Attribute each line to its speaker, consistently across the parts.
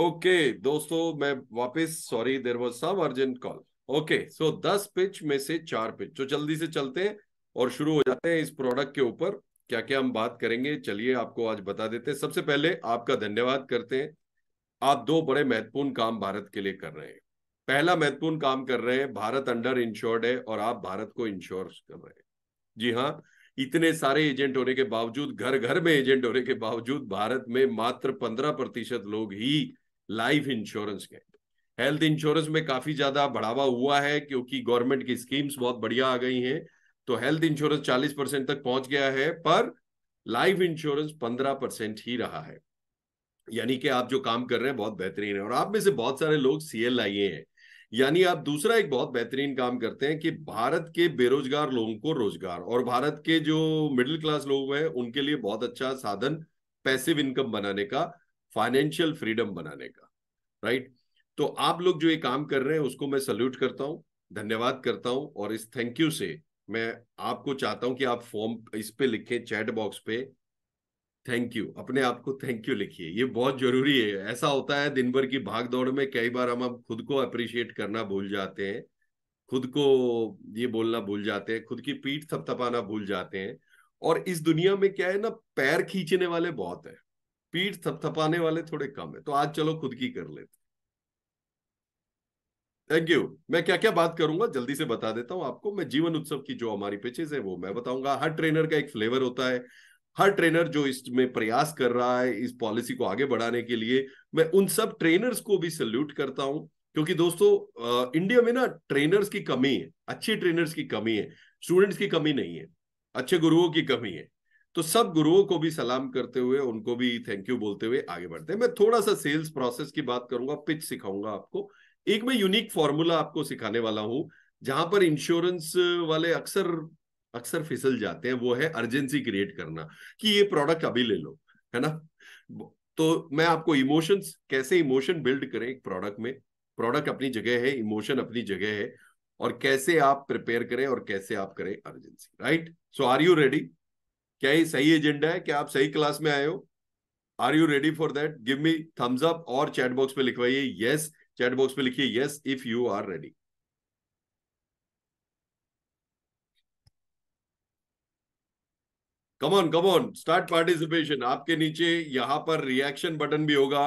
Speaker 1: Okay दोस्तों मैं वापस sorry there was some urgent call okay so this pitch में से चार पिच तो जल्दी से चलते हैं और शुरू हो जाते हैं इस प्रोडक्ट के ऊपर क्या क्या हम बात करेंगे चलिए आपको आज बता देते हैं सबसे पहले आपका धन्यवाद करते हैं आप दो बड़े महत्वपूर्ण काम भारत के लिए कर रहे हैं पहला महत्वपूर्ण काम कर रहे हैं भारत अंडर इंश्योर्ड है और आप भारत को इंश्योर कर रहे हैं जी हाँ इतने सारे एजेंट होने के बावजूद घर घर में एजेंट होने के बावजूद भारत में मात्र पंद्रह प्रतिशत लोग ही लाइफ इंश्योरेंस के हेल्थ इंश्योरेंस में काफी ज्यादा बढ़ावा हुआ है क्योंकि गवर्नमेंट की स्कीम्स बहुत बढ़िया आ गई हैं तो हेल्थ इंश्योरेंस चालीस परसेंट तक पहुंच गया है पर लाइफ इंश्योरेंस पंद्रह परसेंट ही रहा है यानी कि आप जो काम कर रहे हैं बहुत बेहतरीन है और आप में से बहुत सारे लोग सीएल आइए हैं यानी आप दूसरा एक बहुत बेहतरीन काम करते हैं कि भारत के बेरोजगार लोगों को रोजगार और भारत के जो मिडिल क्लास लोग हैं उनके लिए बहुत अच्छा साधन पैसिव इनकम बनाने का फाइनेंशियल फ्रीडम बनाने का राइट तो आप लोग जो ये काम कर रहे हैं उसको मैं सल्यूट करता हूँ धन्यवाद करता हूँ और इस थैंक यू से मैं आपको चाहता हूँ कि आप फॉर्म इस पे लिखें चैट बॉक्स पे थैंक यू अपने आप को थैंक यू लिखिए ये बहुत जरूरी है ऐसा होता है दिन भर की भाग दौड़ में कई बार हम अब खुद को अप्रिशिएट करना भूल जाते हैं खुद को ये बोलना भूल जाते हैं खुद की पीठ थपथपाना भूल जाते हैं और इस दुनिया में क्या है ना पैर खींचने वाले बहुत है पीठ थपथपाने वाले थोड़े कम है तो आज चलो खुद की कर लेते थैंक यू मैं क्या क्या बात करूंगा जल्दी से बता देता हूं आपको मैं जीवन उत्सव की जो हमारी पिचेस है वो मैं बताऊंगा हर ट्रेनर का एक फ्लेवर होता है हर ट्रेनर जो इसमें प्रयास कर रहा है इस पॉलिसी को आगे बढ़ाने के लिए मैं उन सब ट्रेनर्स को भी सल्यूट करता हूं क्योंकि दोस्तों इंडिया में ना ट्रेनर्स की कमी है अच्छे ट्रेनर्स की कमी है स्टूडेंट्स की कमी नहीं है अच्छे गुरुओं की कमी है तो सब गुरुओं को भी सलाम करते हुए उनको भी थैंक यू बोलते हुए आगे बढ़ते हैं मैं थोड़ा सा सेल्स प्रोसेस की बात करूंगा पिच सिखाऊंगा आपको एक मैं यूनिक फॉर्मूला आपको सिखाने वाला हूं जहां पर इंश्योरेंस वाले अक्सर अक्सर फिसल जाते हैं वो है अर्जेंसी क्रिएट करना कि ये प्रोडक्ट अभी ले लो है ना तो मैं आपको इमोशंस कैसे इमोशन बिल्ड करें एक प्रोडक्ट में प्रोडक्ट अपनी जगह है इमोशन अपनी जगह है और कैसे आप प्रिपेयर करें और कैसे आप करें urgency right so are you ready क्या ये सही एजेंडा है क्या आप सही क्लास में आए हो are you ready for that give me thumbs up और चैट बॉक्स में लिखवाइए यस चैट बॉक्स में लिखिए yes if you are ready come on come on start participation आपके नीचे यहां पर रिएक्शन बटन भी होगा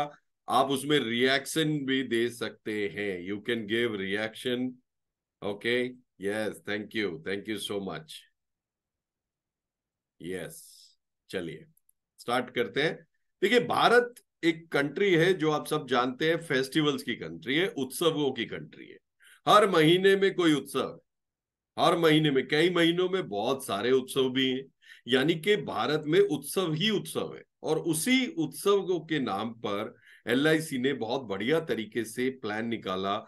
Speaker 1: आप उसमें रिएक्शन भी दे सकते हैं you can give reaction okay yes thank you thank you so much yes चलिए स्टार्ट करते हैं देखिए भारत एक कंट्री है जो आप सब जानते हैं फेस्टिवल्स की कंट्री है उत्सवों की कंट्री है हर महीने में कोई उत्सव हर महीने में कई महीनों में बहुत सारे उत्सव भी हैं यानी कि भारत में उत्सव ही उत्सव है और उसी उत्सव के नाम पर एल ने बहुत बढ़िया तरीके से प्लान निकाला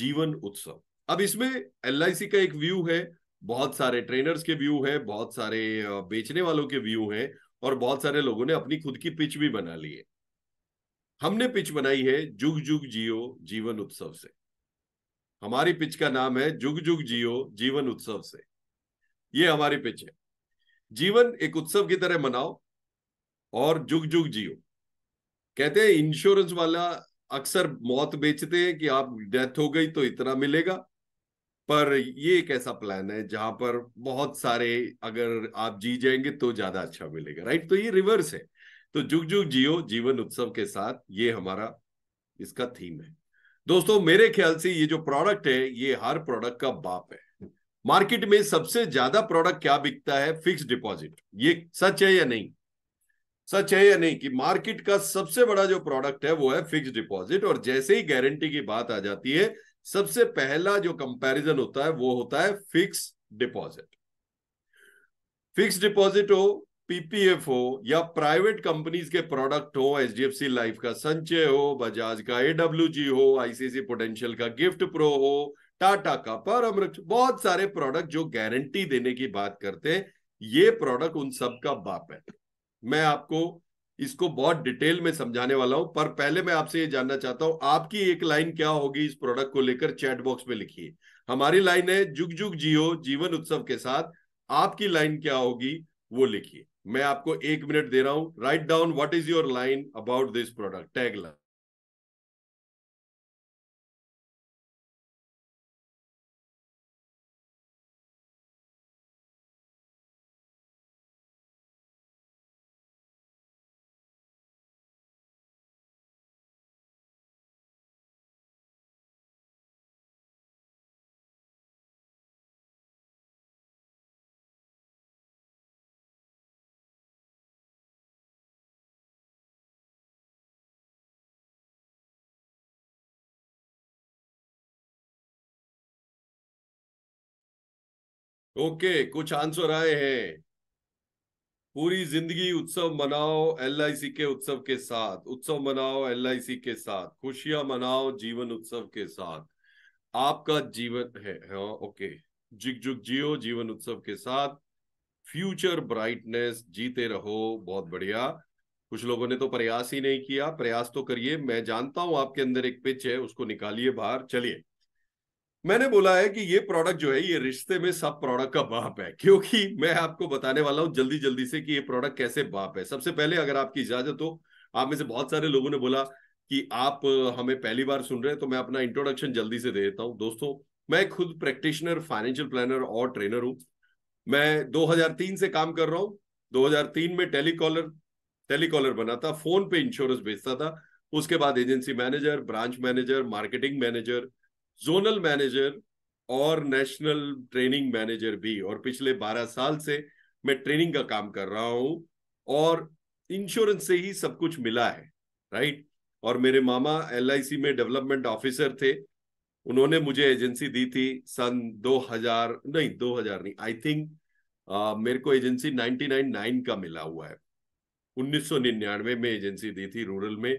Speaker 1: जीवन उत्सव अब इसमें एल का एक व्यू है बहुत सारे ट्रेनर्स के व्यू है बहुत सारे बेचने वालों के व्यू है और बहुत सारे लोगों ने अपनी खुद की पिच भी बना ली है हमने पिच बनाई है जुग जुग जियो जीवन उत्सव से हमारी पिच का नाम है जुग जुग जियो जीवन उत्सव से ये हमारी पिच है जीवन एक उत्सव की तरह मनाओ और जुग जुग जियो कहते हैं इंश्योरेंस वाला अक्सर मौत बेचते हैं कि आप डेथ हो गई तो इतना मिलेगा पर ये एक ऐसा प्लान है जहां पर बहुत सारे अगर आप जी जाएंगे तो ज्यादा अच्छा मिलेगा राइट तो ये रिवर्स है तो जुग जुग जियो जीवन उत्सव के साथ ये हमारा इसका थीम है दोस्तों मेरे ख्याल से ये जो प्रोडक्ट है ये हर प्रोडक्ट का बाप है मार्केट में सबसे ज्यादा प्रोडक्ट क्या बिकता है फिक्स डिपॉजिट ये सच है या नहीं सच है या नहीं कि मार्केट का सबसे बड़ा जो प्रोडक्ट है वो है फिक्स डिपॉजिट और जैसे ही गारंटी की बात आ जाती है सबसे पहला जो कंपैरिजन होता है वो होता है फिक्स डिपॉजिट फिक्स डिपॉजिट हो पीपीएफ हो या प्राइवेट कंपनीज के प्रोडक्ट हो एच लाइफ का संचय हो बजाज का एडब्ल्यू हो आईसीसी पोटेंशियल का गिफ्ट प्रो हो टाटा का अमृत बहुत सारे प्रोडक्ट जो गारंटी देने की बात करते हैं ये प्रोडक्ट उन सब का बाप है मैं आपको इसको बहुत डिटेल में समझाने वाला हूं पर पहले मैं आपसे ये जानना चाहता हूं आपकी एक लाइन क्या होगी इस प्रोडक्ट को लेकर चैट बॉक्स में लिखिए हमारी लाइन है जुग जुग जियो जीवन उत्सव के साथ आपकी लाइन क्या होगी वो लिखिए मैं आपको एक मिनट दे रहा हूं write down what is your line about this product tag line okay okay, कुछ आंसर आए हैं पूरी जिंदगी उत्सव मनाओ एलआईसी के उत्सव के साथ उत्सव मनाओ एलआईसी के साथ खुशियां मनाओ जीवन उत्सव के साथ आपका जीवन है हाँ ओके जिग जुग जियो जीवन उत्सव के साथ फ्यूचर ब्राइटनेस जीते रहो बहुत बढ़िया कुछ लोगों ने तो प्रयास ही नहीं किया प्रयास तो करिए मैं जानता हूं आपके अंदर एक पिच है उसको निकालिए बाहर चलिए मैंने बोला है कि ये प्रोडक्ट जो है ये रिश्ते में सब प्रोडक्ट का बाप है क्योंकि मैं आपको बताने वाला हूँ जल्दी जल्दी से कि ये प्रोडक्ट कैसे बाप है सबसे पहले अगर आपकी इजाजत हो आप में से बहुत सारे लोगों ने बोला कि आप हमें पहली बार सुन रहे हैं तो मैं अपना इंट्रोडक्शन जल्दी से दे देता हूँ दोस्तों मैं खुद प्रैक्टिशनर फाइनेंशियल प्लानर और ट्रेनर हूं मैं 2003 से काम कर रहा हूँ 2003 में टेलीकॉलर टेलीकॉलर बना था फोन पे इंश्योरेंस बेचता था उसके बाद agency manager branch manager marketing manager zonal manager और नेशनल ट्रेनिंग मैनेजर भी और पिछले बारह साल से मैं ट्रेनिंग का काम कर रहा हूं और इंश्योरेंस से ही सब कुछ मिला है राइट और मेरे मामा एल में डेवलपमेंट ऑफिसर थे उन्होंने मुझे एजेंसी दी थी सन 2000 नहीं 2000 नहीं आई थिंक मेरे को एजेंसी 999 का मिला हुआ है 1999 में एजेंसी दी थी रूरल में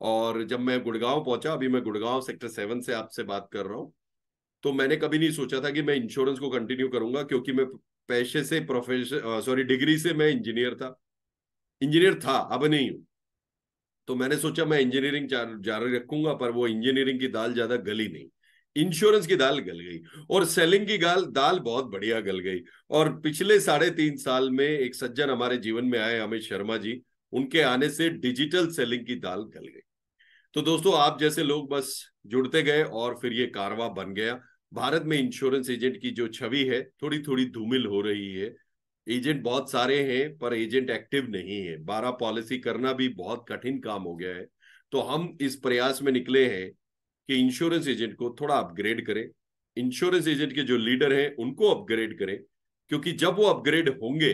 Speaker 1: और जब मैं गुड़गांव पहुंचा अभी मैं गुड़गांव सेक्टर सेवन से आपसे बात कर रहा हूँ तो मैंने कभी नहीं सोचा था कि मैं इंश्योरेंस को कंटिन्यू करूंगा क्योंकि मैं पैसे से प्रोफेशन सॉरी डिग्री से मैं इंजीनियर था इंजीनियर था अब नहीं हूं तो मैंने सोचा मैं इंजीनियरिंग जारी रखूंगा पर वो इंजीनियरिंग की दाल ज्यादा गली नहीं इंश्योरेंस की दाल गल गई और सेलिंग की गाल दाल बहुत बढ़िया गल गई और पिछले साढ़े तीन साल में एक सज्जन हमारे जीवन में आए अमित शर्मा जी उनके आने से डिजिटल सेलिंग की दाल गल गई तो दोस्तों आप जैसे लोग बस जुड़ते गए और फिर ये कारवा बन गया भारत में इंश्योरेंस एजेंट की जो छवि है थोड़ी थोड़ी धूमिल हो रही है एजेंट बहुत सारे हैं पर एजेंट एक्टिव नहीं है बारह पॉलिसी करना भी बहुत कठिन काम हो गया है तो हम इस प्रयास में निकले हैं कि इंश्योरेंस एजेंट को थोड़ा अपग्रेड करें इंश्योरेंस एजेंट के जो लीडर हैं उनको अपग्रेड करें क्योंकि जब वो अपग्रेड होंगे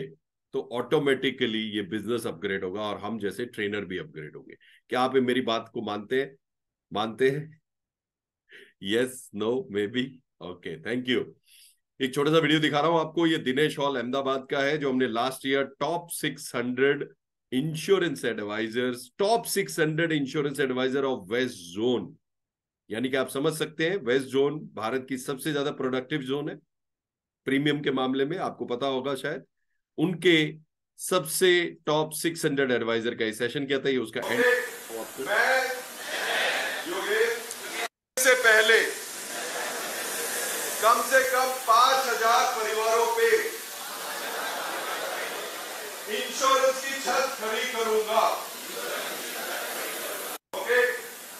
Speaker 1: तो ऑटोमेटिकली ये बिजनेस अपग्रेड होगा और हम जैसे ट्रेनर भी अपग्रेड होंगे क्या आप मेरी बात को मानते हैं मानते हैं yes no maybe okay thank you एक छोटा सा वीडियो दिखा रहा हूं आपको ये दिनेश हॉल अहमदाबाद का है जो हमने last year top six hundred insurance advisors top six hundred insurance advisor of west zone यानी कि आप समझ सकते हैं वेस्ट जोन भारत की सबसे ज्यादा प्रोडक्टिव जोन है प्रीमियम के मामले में आपको पता होगा शायद उनके सबसे टॉप सिक्स हंड्रेड एडवाइजर का ये सेशन क्या था ये उसका एंड से पहले कम से कम पांच हजार परिवारों पे इंश्योरेंस की छत खड़ी करूंगा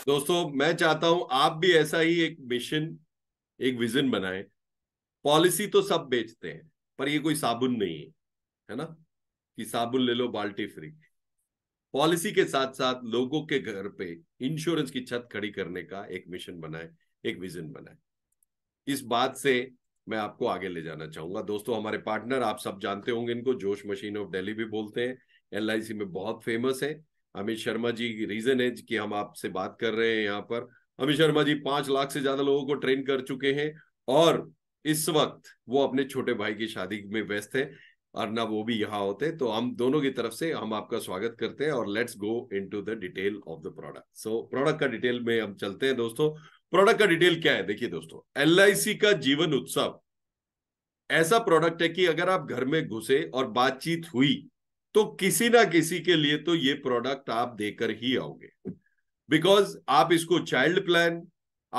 Speaker 1: दोस्तों मैं चाहता हूं आप भी ऐसा ही एक मिशन एक विजन बनाए पॉलिसी तो सब बेचते हैं पर ये कोई साबुन नहीं है है ना कि साबुन ले लो बाल्टी फ्री पॉलिसी के साथ साथ लोगों के घर पे इंश्योरेंस की छत खड़ी करने का एक मिशन बनाए एक विजन बनाए इस बात से मैं आपको आगे ले जाना चाहूंगा दोस्तों हमारे पार्टनर आप सब जानते होंगे इनको जोश मशीन ऑफ दिल्ली भी बोलते हैं एल में बहुत फेमस है अमित शर्मा जी रीजन है कि हम आपसे बात कर रहे हैं यहाँ पर अमित शर्मा जी पांच लाख से ज्यादा लोगों को ट्रेन कर चुके हैं और इस वक्त वो अपने छोटे भाई की शादी में व्यस्त है ना वो भी यहाँ होते तो हम दोनों की तरफ से हम आपका स्वागत करते हैं और let's go into the detail of the product so product का डिटेल में हम चलते हैं दोस्तों प्रोडक्ट का डिटेल क्या है देखिए दोस्तों एल का जीवन उत्सव ऐसा प्रोडक्ट है कि अगर आप घर में घुसे और बातचीत हुई तो किसी ना किसी के लिए तो ये प्रोडक्ट आप देकर ही आओगे बिकॉज आप इसको चाइल्ड प्लान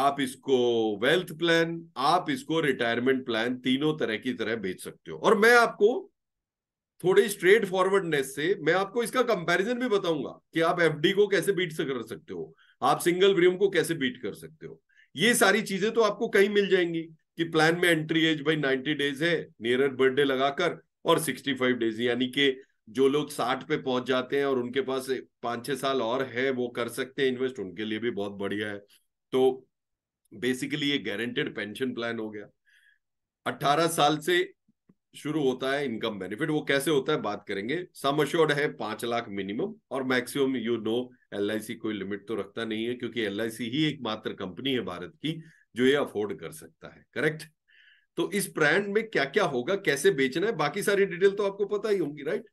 Speaker 1: आप इसको वेल्थ प्लान आप इसको रिटायरमेंट प्लान तीनों तरह की तरह बेच सकते हो और मैं आपको थोड़ी स्ट्रेट फॉरवर्डनेस से मैं आपको इसका कंपैरिजन भी बताऊंगा कि आप एफडी को कैसे बीट से कर सकते हो आप सिंगल प्रीमियम को कैसे बीट कर सकते हो ये सारी चीजें तो आपको कहीं मिल जाएंगी कि प्लान में एंट्री एज भाई नाइनटी डेज है नियरर बर्थडे लगाकर और फाइव डेज यानी कि जो लोग साठ पे पहुंच जाते हैं और उनके पास पांच छह साल और है वो कर सकते हैं इन्वेस्ट उनके लिए भी बहुत बढ़िया है तो बेसिकली ये गारंटेड पेंशन प्लान हो गया 18 साल से शुरू होता है इनकम बेनिफिट वो कैसे होता है बात करेंगे सम अश्योर्ड है पांच लाख मिनिमम और मैक्सिमम यू नो एल कोई लिमिट तो रखता नहीं है क्योंकि एल ही एकमात्र कंपनी है भारत की जो ये अफोर्ड कर सकता है करेक्ट तो इस ब्रांड में क्या क्या होगा कैसे बेचना है बाकी सारी डिटेल तो आपको पता ही होंगी राइट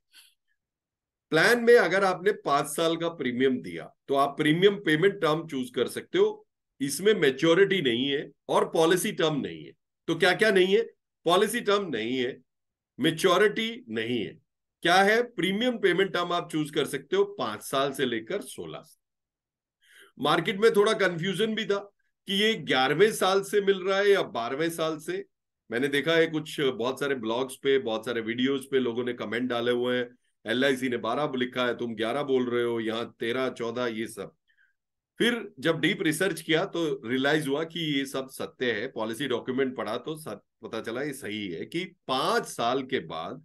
Speaker 1: प्लान में अगर आपने पांच साल का प्रीमियम दिया तो आप प्रीमियम पेमेंट टर्म चूज कर सकते हो इसमें मेच्योरिटी नहीं है और पॉलिसी टर्म नहीं है तो क्या क्या नहीं है पॉलिसी टर्म नहीं है मेच्योरिटी नहीं है क्या है प्रीमियम पेमेंट टर्म आप चूज कर सकते हो पांच साल से लेकर सोलह साल मार्केट में थोड़ा कंफ्यूजन भी था कि ये ग्यारहवें साल से मिल रहा है या बारहवें साल से मैंने देखा है कुछ बहुत सारे ब्लॉग्स पे बहुत सारे वीडियोस पे लोगों ने कमेंट डाले हुए हैं एल ने बारह लिखा है तुम ग्यारह बोल रहे हो यहाँ तेरह चौदह ये सब फिर जब डीप रिसर्च किया तो रियलाइज हुआ कि ये सब सत्य है पॉलिसी डॉक्यूमेंट पढ़ा तो पता चला ये सही है कि पांच साल के बाद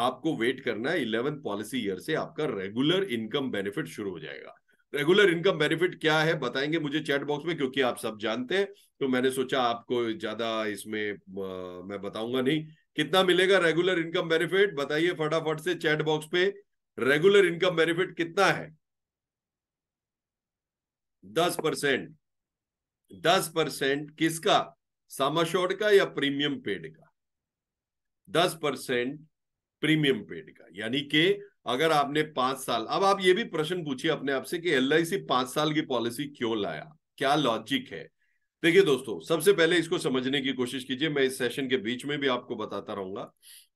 Speaker 1: आपको वेट करना है इलेवन पॉलिसी ईयर से आपका रेगुलर इनकम बेनिफिट शुरू हो जाएगा रेगुलर इनकम बेनिफिट क्या है बताएंगे मुझे चैट बॉक्स में क्योंकि आप सब जानते हैं तो मैंने सोचा आपको ज्यादा इसमें आ, मैं बताऊंगा नहीं कितना मिलेगा रेगुलर इनकम बेनिफिट बताइए फटाफट से चैट बॉक्स पे रेगुलर इनकम बेनिफिट कितना है दस परसेंट दस परसेंट किसका सामाशोर का या प्रीमियम पेड का दस परसेंट प्रीमियम पेड का यानी कि अगर आपने पांच साल अब आप ये भी प्रश्न पूछिए अपने आप से कि एल आई सी पांच साल की पॉलिसी क्यों लाया क्या लॉजिक है देखिए दोस्तों सबसे पहले इसको समझने की कोशिश कीजिए मैं इस सेशन के बीच में भी आपको बताता रहूंगा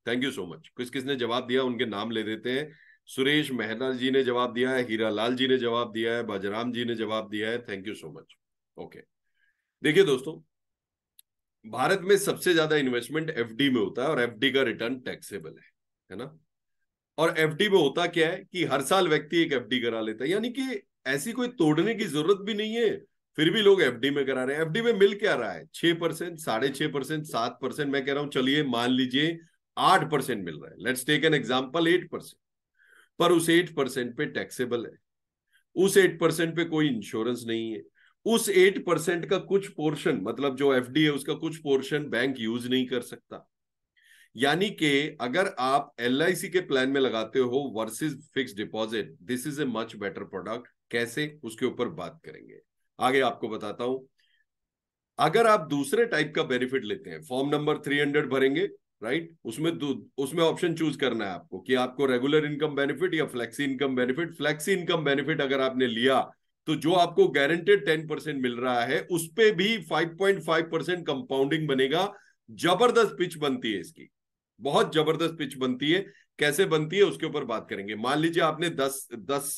Speaker 1: थैंक यू सो मच किस किसने जवाब दिया उनके नाम ले देते हैं सुरेश मेहता जी ने जवाब दिया है हीरा लाल जी ने जवाब दिया है बाजराम जी ने जवाब दिया है thank you so much okay देखिए दोस्तों भारत में सबसे ज्यादा इन्वेस्टमेंट एफडी में होता है और एफडी का रिटर्न टैक्सेबल है है ना और एफडी में होता क्या है कि हर साल व्यक्ति एक एफडी करा लेता है यानी कि ऐसी कोई तोड़ने की जरूरत भी नहीं है फिर भी लोग एफडी में करा रहे हैं एफडी में मिल क्या रहा है छह परसेंट साढ़े छह परसेंट सात परसेंट मैं कह रहा हूं चलिए मान लीजिए आठ परसेंट मिल रहा है let's take an example eight percent पर उस एट परसेंट पे टैक्सेबल है उस एट परसेंट पे कोई इंश्योरेंस नहीं है उस एट परसेंट का कुछ पोर्शन मतलब जो एफ है उसका कुछ पोर्शन बैंक यूज नहीं कर सकता यानी कि अगर आप एल के प्लान में लगाते हो versus fix deposit this is a much better product कैसे उसके ऊपर बात करेंगे आगे आपको बताता हूं अगर आप दूसरे टाइप का बेनिफिट लेते हैं फॉर्म नंबर 300 भरेंगे राइट उसमें उसमें ऑप्शन चूज करना है आपको कि आपको रेगुलर इनकम बेनिफिट या flexi income benefit flexi income benefit अगर आपने लिया तो जो आपको गारंटेड टेन परसेंट मिल रहा है उस पर भी five point five percent compounding बनेगा जबरदस्त पिच बनती है इसकी बहुत जबरदस्त पिच बनती है कैसे बनती है उसके ऊपर बात करेंगे मान लीजिए आपने दस दस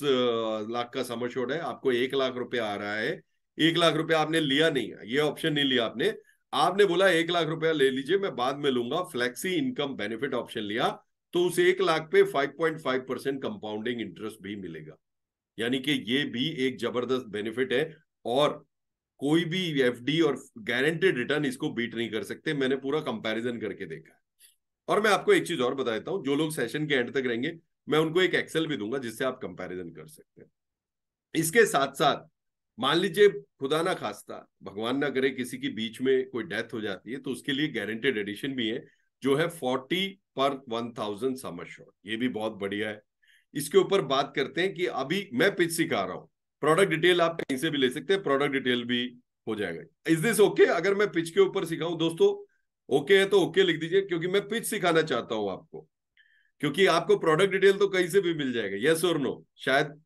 Speaker 1: लाख का समर शोर है आपको एक लाख रुपया आ रहा है एक लाख रुपया आपने लिया नहीं ये ऑप्शन नहीं लिया आपने आपने बोला एक लाख रुपया ले लीजिए मैं बाद में लूंगा फ्लेक्सी इनकम बेनिफिट ऑप्शन लिया तो उस एक लाख पे 5.5 परसेंट कंपाउंडिंग इंटरेस्ट भी मिलेगा यानी कि ये भी एक जबरदस्त बेनिफिट है और कोई भी एफडी और गारंटेड रिटर्न इसको बीट नहीं कर सकते मैंने पूरा कंपैरिजन करके देखा है और मैं आपको एक चीज और बता देता हूं जो लोग सेशन के एंड तक रहेंगे मैं उनको एक एक्सेल भी दूंगा जिससे आप कंपेरिजन कर सकते हैं इसके साथ साथ मान लीजिए खुदा ना खास्ता भगवान ना करे किसी की बीच में कोई डेथ हो जाती है तो उसके लिए गारंटेड एडिशन भी है जो है फोर्टी पर वन थाउजेंड समर ये भी बहुत बढ़िया है इसके ऊपर बात करते हैं कि अभी मैं पिच सिखा रहा हूँ प्रोडक्ट डिटेल आप कहीं से भी ले सकते हैं प्रोडक्ट डिटेल भी हो जाएगा इज दिस ओके अगर मैं पिच के ऊपर सिखाऊं दोस्तों ओके okay है तो ओके okay लिख दीजिए क्योंकि मैं पिच सिखाना चाहता हूं आपको क्योंकि आपको प्रोडक्ट डिटेल तो कहीं से भी मिल जाएगा यस और नो शायद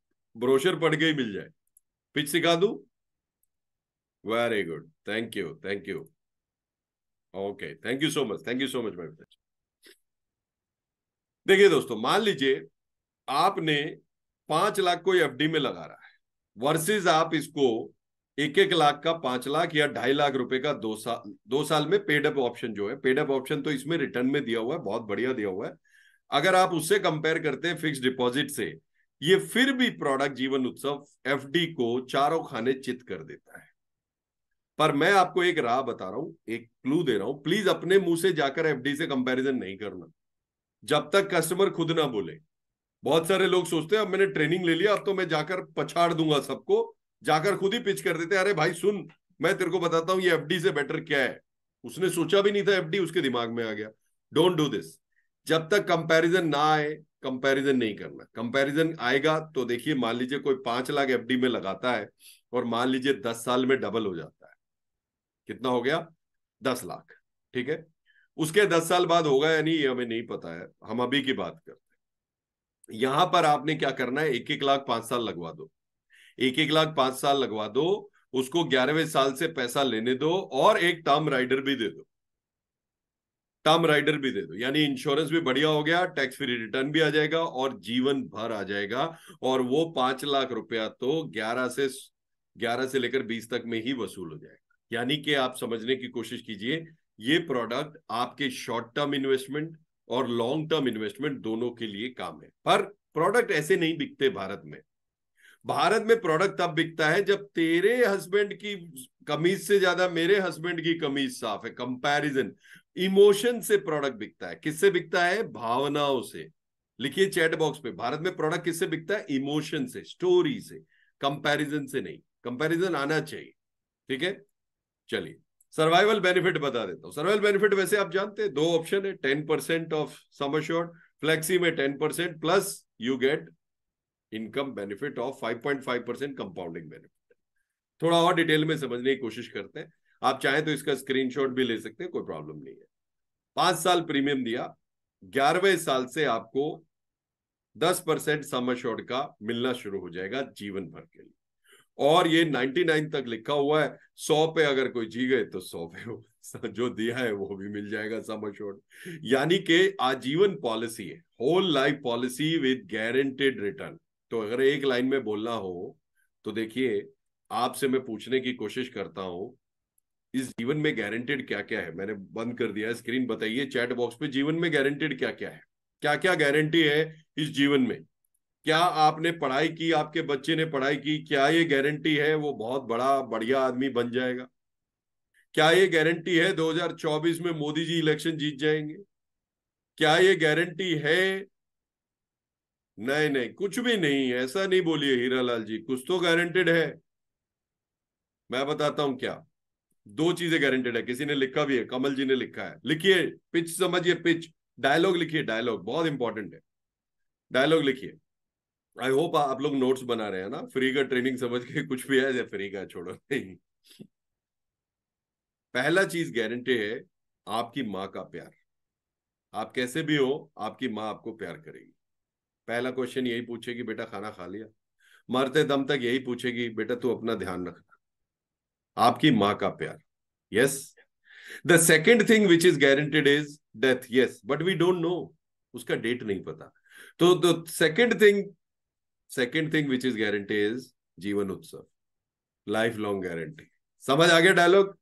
Speaker 1: ब्रोशर पढ़ के ही मिल जाए पिच सिखा दू very good thank you thank you okay thank you so much thank you so much my देखिए दोस्तों मान लीजिए आपने पांच लाख को एफडी में लगा रहा है वर्सेस आप इसको एक एक लाख का पांच लाख या ढाई लाख रुपए का दो साल दो साल में पेडअप ऑप्शन जो है पेडअप ऑप्शन तो इसमें रिटर्न में दिया हुआ है बहुत बढ़िया दिया हुआ है अगर आप उससे कंपेयर करते हैं फिक्स डिपॉजिट से ये फिर भी प्रोडक्ट जीवन उत्सव एफ को चारों खाने चित कर देता है पर मैं आपको एक राह बता रहा हूं एक क्लू दे रहा हूं प्लीज अपने मुंह से जाकर एफडी से कंपैरिजन नहीं करना जब तक कस्टमर खुद ना बोले बहुत सारे लोग सोचते हैं अब मैंने ट्रेनिंग ले लिया अब तो मैं जाकर पछाड़ दूंगा सबको जाकर खुद ही पिच कर देते अरे भाई सुन मैं तेरे को बताता हूं ये एफडी से बेटर क्या है उसने सोचा भी नहीं था एफडी उसके दिमाग में आ गया डोंट डू दिस जब तक कंपैरिजन ना आए कंपैरिजन नहीं करना कंपैरिजन आएगा तो देखिए मान लीजिए कोई पांच लाख एफडी में लगाता है और मान लीजिए दस साल में डबल हो जाता है कितना हो गया दस लाख ठीक है उसके दस साल बाद होगा या नहीं ये हमें नहीं पता है हम अभी की बात करते हैं यहां पर आपने क्या करना है एक एक लाख पांच साल लगवा दो एक एक लाख पांच साल लगवा दो उसको ग्यारहवें साल से पैसा लेने दो और एक टर्म राइडर भी दे दो टर्म राइडर भी दे दो यानी इंश्योरेंस भी बढ़िया हो गया टैक्स फ्री रिटर्न भी आ जाएगा और जीवन भर आ जाएगा और वो पांच लाख रुपया तो ग्यारह से ग्यारह से लेकर बीस तक में ही वसूल हो जाएगा यानी कि आप समझने की कोशिश कीजिए ये प्रोडक्ट आपके शॉर्ट टर्म इन्वेस्टमेंट और लॉन्ग टर्म इन्वेस्टमेंट दोनों के लिए काम है पर प्रोडक्ट ऐसे नहीं बिकते भारत में भारत में प्रोडक्ट तब बिकता है जब तेरे हस्बैंड की कमीज से ज्यादा मेरे हस्बैंड की कमीज साफ है कंपैरिजन इमोशन से प्रोडक्ट बिकता है किससे बिकता है भावनाओं से लिखिए चैट बॉक्स में भारत में प्रोडक्ट किससे बिकता है इमोशन से स्टोरी से कंपैरिजन से नहीं कंपैरिजन आना चाहिए ठीक है चलिए सर्वाइवल बेनिफिट बता देता हूं सर्वाइवल बेनिफिट वैसे आप जानते हैं दो ऑप्शन है ten percent of sum flexi में ten percent plus you get income benefit of five point five percent compounding benefit थोड़ा और डिटेल में समझने की कोशिश करते हैं आप चाहें तो इसका स्क्रीनशॉट भी ले सकते हैं कोई प्रॉब्लम नहीं है पांच साल प्रीमियम दिया ग्यारहवें साल से आपको दस परसेंट सम का मिलना शुरू हो जाएगा जीवन भर के लिए और ये नाइन तक लिखा हुआ है सौ पे अगर कोई जी गए तो सौ पे जो दिया है वो भी मिल जाएगा सम यानी कि आजीवन पॉलिसी है whole life policy with guaranteed return तो अगर एक लाइन में बोलना हो तो देखिए आपसे मैं पूछने की कोशिश करता हूं इस जीवन में गारंटेड क्या क्या है मैंने बंद कर दिया स्क्रीन बताइए चैट बॉक्स में जीवन में गारंटेड क्या क्या है क्या क्या गारंटी है इस जीवन में क्या आपने पढ़ाई की आपके बच्चे ने पढ़ाई की क्या ये गारंटी है वो बहुत बड़ा बढ़िया आदमी बन जाएगा क्या ये गारंटी है 2024 में मोदी जी इलेक्शन जीत जाएंगे क्या ये गारंटी है नहीं नहीं कुछ भी नहीं ऐसा नहीं बोलिए हीरा लाल जी कुछ तो गारंटेड है मैं बताता हूं क्या दो चीजें गारंटेड है किसी ने लिखा भी है कमल जी ने लिखा है लिखिए पिच समझिए पिच डायलॉग लिखिए डायलॉग बहुत इंपॉर्टेंट है डायलॉग लिखिए आई होप आप लोग नोट्स बना रहे हैं ना फ्री का ट्रेनिंग समझ के कुछ भी है फ्री का छोड़ो नहीं पहला चीज गारंटी है आपकी माँ का प्यार आप कैसे भी हो आपकी माँ आपको प्यार करेगी पहला क्वेश्चन यही पूछेगी बेटा खाना खा लिया मरते दम तक यही पूछेगी बेटा तू अपना ध्यान रखना आपकी मां का प्यार yes the second thing which is guaranteed is death yes but we don't know उसका डेट नहीं पता तो the second thing second thing which is guarantee is Jeevan Utsav life long guarantee समझ आ गया डायलॉग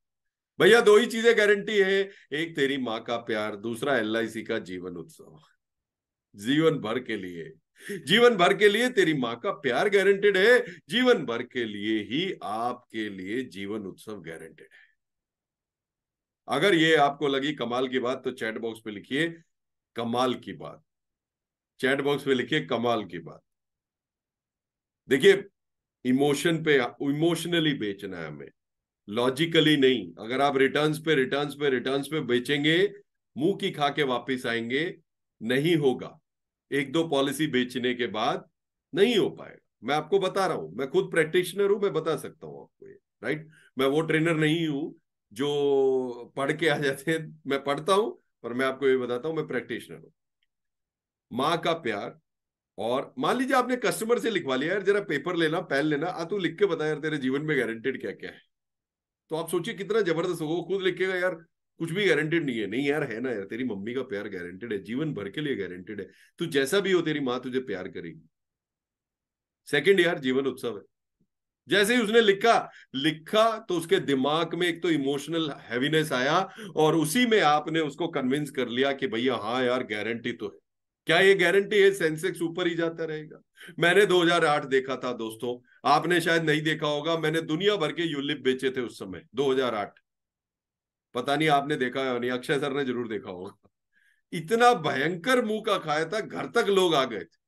Speaker 1: भैया दो ही चीजें गारंटी है एक तेरी मां का प्यार दूसरा एल का जीवन उत्सव जीवन भर के लिए जीवन भर के लिए तेरी माँ का प्यार गारंटेड है जीवन भर के लिए ही आपके लिए जीवन उत्सव गारंटेड है अगर ये आपको लगी कमाल की बात तो चैट बॉक्स पे लिखिए कमाल की बात चैट बॉक्स पे लिखिए कमाल की बात देखिए इमोशन पे इमोशनली बेचना है हमें लॉजिकली नहीं अगर आप रिटर्न्स पे रिटर्न्स पे रिटर्न्स पे बेचेंगे मुंह की खा के वापिस आएंगे नहीं होगा एक दो पॉलिसी बेचने के बाद नहीं हो पाएगा मैं आपको बता रहा हूं मैं खुद प्रैक्टिशनर हूं मैं बता सकता हूं आपको ये राइट मैं वो ट्रेनर नहीं हूं जो पढ़ के आ जाते हैं मैं पढ़ता हूं पर मैं आपको ये बताता हूं मैं प्रैक्टिशनर हूं माँ का प्यार और मान लीजिए आपने कस्टमर से लिखवा लिया यार जरा पेपर लेना पेन लेना आ तू लिख के बता यार तेरे जीवन में गारंटेड क्या क्या है तो आप सोचिए कितना जबरदस्त होगा खुद लिखेगा यार कुछ भी गारंटेड नहीं है नहीं यार है ना यार तेरी मम्मी का प्यार गारंटेड है जीवन भर के लिए गारंटेड है तू जैसा भी हो तेरी माँ तुझे प्यार करेगी सेकंड यार जीवन उत्सव है जैसे ही उसने लिखा लिखा तो उसके दिमाग में एक तो इमोशनल हैवीनेस आया और उसी में आपने उसको कन्विंस कर लिया कि भैया हाँ यार गारंटी तो है क्या ये गारंटी है सेंसेक्स ऊपर ही जाता रहेगा मैंने 2008 देखा था दोस्तों आपने शायद नहीं देखा होगा मैंने दुनिया भर के यूलिप बेचे थे उस समय 2008 पता नहीं आपने देखा है नहीं अक्षय सर ने जरूर देखा होगा इतना भयंकर मुंह का खाया था घर तक लोग आ गए थे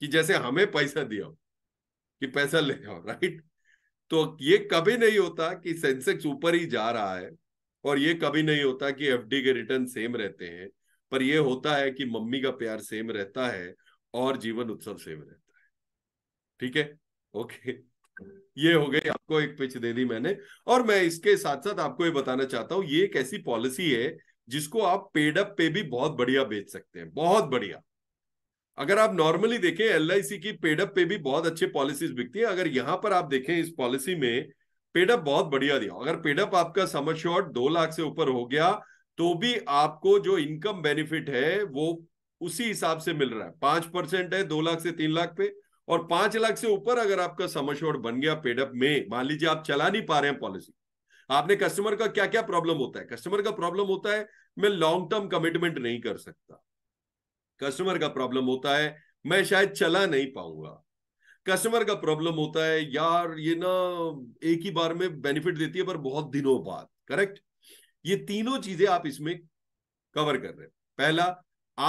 Speaker 1: कि जैसे हमें पैसा दिया हो कि पैसा ले जाओ राइट तो ये कभी नहीं होता कि सेंसेक्स ऊपर ही जा रहा है और ये कभी नहीं होता कि एफ के रिटर्न सेम रहते हैं पर यह होता है कि मम्मी का प्यार सेम रहता है और जीवन उत्सव सेम रहता है ठीक है ओके ये हो गई आपको एक पिच दे दी मैंने और मैं इसके साथ साथ आपको ये बताना चाहता हूँ ये एक ऐसी पॉलिसी है जिसको आप पेडअप पे भी बहुत बढ़िया बेच सकते हैं बहुत बढ़िया अगर आप नॉर्मली देखें एल की पेडअप पे भी बहुत अच्छे पॉलिसीज बिकती है अगर यहां पर आप देखें इस पॉलिसी में पेडअप बहुत बढ़िया दिया अगर पेडअप आपका समर शॉर्ट दो लाख से ऊपर हो गया तो भी आपको जो इनकम बेनिफिट है वो उसी हिसाब से मिल रहा है पांच परसेंट है दो लाख से तीन लाख पे और पांच लाख से ऊपर अगर आपका समश्योर बन गया पेडअप में मान लीजिए आप चला नहीं पा रहे हैं पॉलिसी आपने कस्टमर का क्या क्या प्रॉब्लम होता है कस्टमर का प्रॉब्लम होता है मैं लॉन्ग टर्म कमिटमेंट नहीं कर सकता कस्टमर का प्रॉब्लम होता है मैं शायद चला नहीं पाऊंगा कस्टमर का प्रॉब्लम होता है यार ये ना एक ही बार में बेनिफिट देती है पर बहुत दिनों बाद करेक्ट ये तीनों चीजें आप इसमें कवर कर रहे हैं पहला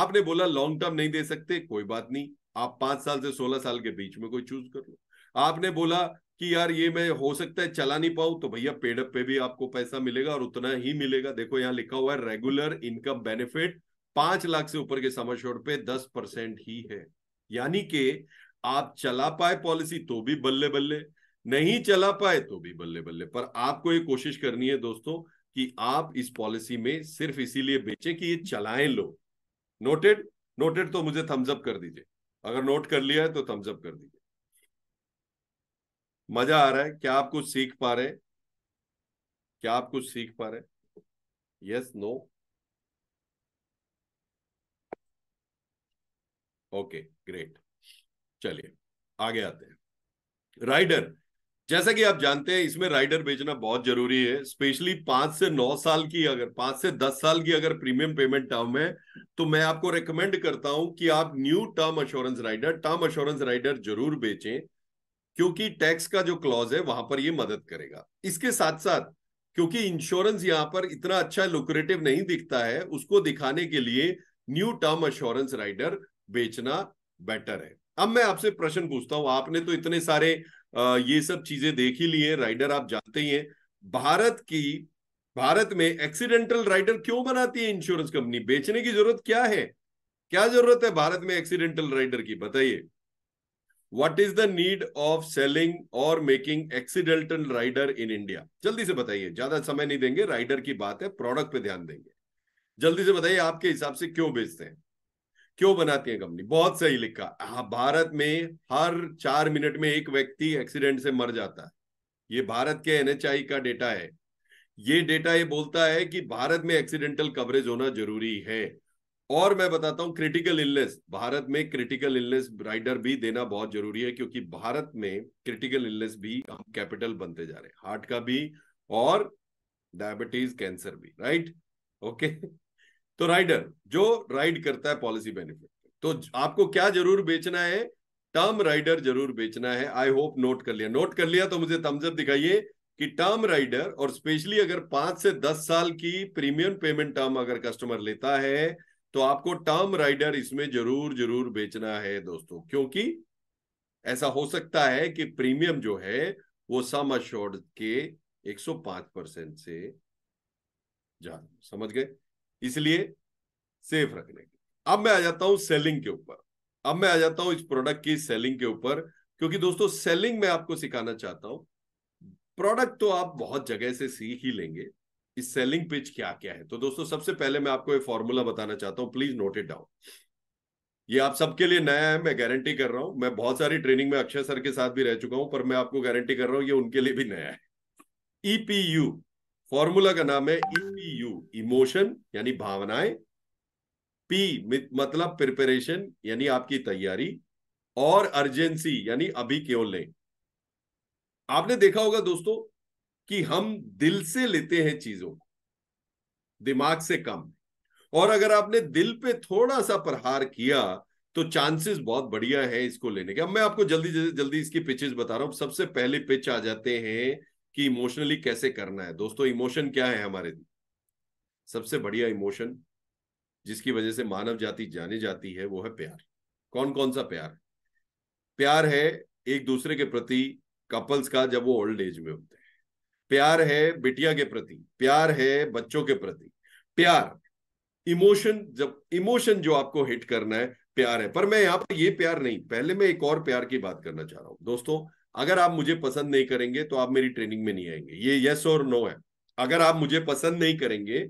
Speaker 1: आपने बोला लॉन्ग टर्म नहीं दे सकते कोई बात नहीं आप पांच साल से सोलह साल के बीच में कोई चूज कर लो आपने बोला कि यार ये मैं हो सकता है चला नहीं पाऊं तो भैया पेडअप पे भी आपको पैसा मिलेगा और उतना ही मिलेगा देखो यहाँ लिखा हुआ है रेगुलर इनकम बेनिफिट पांच लाख से ऊपर के समर पे दस परसेंट ही है यानी कि आप चला पाए पॉलिसी तो भी बल्ले बल्ले नहीं चला पाए तो भी बल्ले बल्ले पर आपको ये कोशिश करनी है दोस्तों कि आप इस पॉलिसी में सिर्फ इसीलिए बेचें कि ये चलाएं लो नोटेड नोटेड तो मुझे थम्सअप कर दीजिए अगर नोट कर लिया है तो थम्स अप कर दीजिए मजा आ रहा है क्या आप कुछ सीख पा रहे क्या आप कुछ सीख पा रहे यस नो ओके ग्रेट चलिए आगे आते हैं राइडर जैसा कि आप जानते हैं इसमें राइडर बेचना बहुत जरूरी है स्पेशली पांच से नौ साल की अगर पांच से दस साल की अगर प्रीमियम पेमेंट टर्म है तो मैं आपको रेकमेंड करता हूं कि आप new term assurance rider term assurance rider जरूर बेचें क्योंकि टैक्स का जो क्लॉज है वहां पर ये मदद करेगा इसके साथ साथ क्योंकि इंश्योरेंस यहाँ पर इतना अच्छा लुक्रेटिव नहीं दिखता है उसको दिखाने के लिए न्यू टर्म अश्योरेंस राइडर बेचना बेटर है अब मैं आपसे प्रश्न पूछता हूं आपने तो इतने सारे ये सब चीजें देख ही है राइडर आप जानते ही हैं भारत की भारत में एक्सीडेंटल राइडर क्यों बनाती है इंश्योरेंस कंपनी बेचने की जरूरत क्या है क्या जरूरत है भारत में एक्सीडेंटल राइडर की बताइए what is the need of selling और making accidental rider in India जल्दी से बताइए ज्यादा समय नहीं देंगे राइडर की बात है प्रोडक्ट पे ध्यान देंगे जल्दी से बताइए आपके हिसाब से क्यों बेचते हैं क्यों बनाती है कंपनी बहुत सही लिखा हाँ भारत में हर चार मिनट में एक व्यक्ति एक्सीडेंट से मर जाता है ये भारत के एनएचआई का डेटा है ये डेटा ये बोलता है कि भारत में एक्सीडेंटल कवरेज होना जरूरी है और मैं बताता हूं क्रिटिकल इलनेस भारत में क्रिटिकल इलनेस राइडर भी देना बहुत जरूरी है क्योंकि भारत में क्रिटिकल इलनेस भी हम कैपिटल बनते जा रहे हैं हार्ट का भी और डायबिटीज कैंसर भी राइट ओके तो राइडर जो राइड करता है पॉलिसी बेनिफिट तो आपको क्या जरूर बेचना है टर्म राइडर जरूर बेचना है आई होप नोट कर लिया नोट कर लिया तो मुझे तमजब दिखाइए कि टर्म राइडर और स्पेशली अगर पांच से दस साल की प्रीमियम पेमेंट टर्म अगर कस्टमर लेता है तो आपको टर्म राइडर इसमें जरूर जरूर बेचना है दोस्तों क्योंकि ऐसा हो सकता है कि प्रीमियम जो है वो सम अश्योर्ड के 105 परसेंट से जा समझ गए इसलिए सेफ रखने की अब मैं आ जाता हूं सेलिंग के ऊपर अब मैं आ जाता हूं इस प्रोडक्ट की सेलिंग के ऊपर क्योंकि दोस्तों सेलिंग में आपको सिखाना चाहता हूं प्रोडक्ट तो आप बहुत जगह से सीख ही लेंगे इस सेलिंग पिच क्या क्या है तो दोस्तों सबसे पहले मैं आपको एक फॉर्मूला बताना चाहता हूं प्लीज नोट इट डाउन ये आप सबके लिए नया है मैं गारंटी कर रहा हूं मैं बहुत सारी ट्रेनिंग में अक्षय सर के साथ भी रह चुका हूं पर मैं आपको गारंटी कर रहा हूं ये उनके लिए भी नया है ईपीयू e फॉर्मूला का नाम है ईपीयू e इमोशन यानी भावनाएं पी मतलब प्रिपरेशन यानी आपकी तैयारी और अर्जेंसी यानी अभी क्यों लें आपने देखा होगा दोस्तों कि हम दिल से लेते हैं चीजों को दिमाग से कम और अगर आपने दिल पे थोड़ा सा प्रहार किया तो चांसेस बहुत बढ़िया है इसको लेने के अब मैं आपको जल्दी जल्दी इसकी पिचेस बता रहा हूं सबसे पहले पिच आ जाते हैं कि इमोशनली कैसे करना है दोस्तों इमोशन क्या है हमारे सबसे बढ़िया इमोशन जिसकी वजह से मानव जाति जाने जाती है वो है प्यार कौन कौन सा प्यार प्यार है एक दूसरे के प्रति कपल्स का जब वो ओल्ड एज में होते हैं प्यार है बिटिया के प्रति प्यार है बच्चों के प्रति प्यार इमोशन जब इमोशन जो आपको हिट करना है प्यार है पर मैं यहाँ पर ये प्यार नहीं पहले मैं एक और प्यार की बात करना चाह रहा हूं दोस्तों अगर आप मुझे पसंद नहीं करेंगे तो आप मेरी ट्रेनिंग में नहीं आएंगे ये यस और नो है अगर आप मुझे पसंद नहीं करेंगे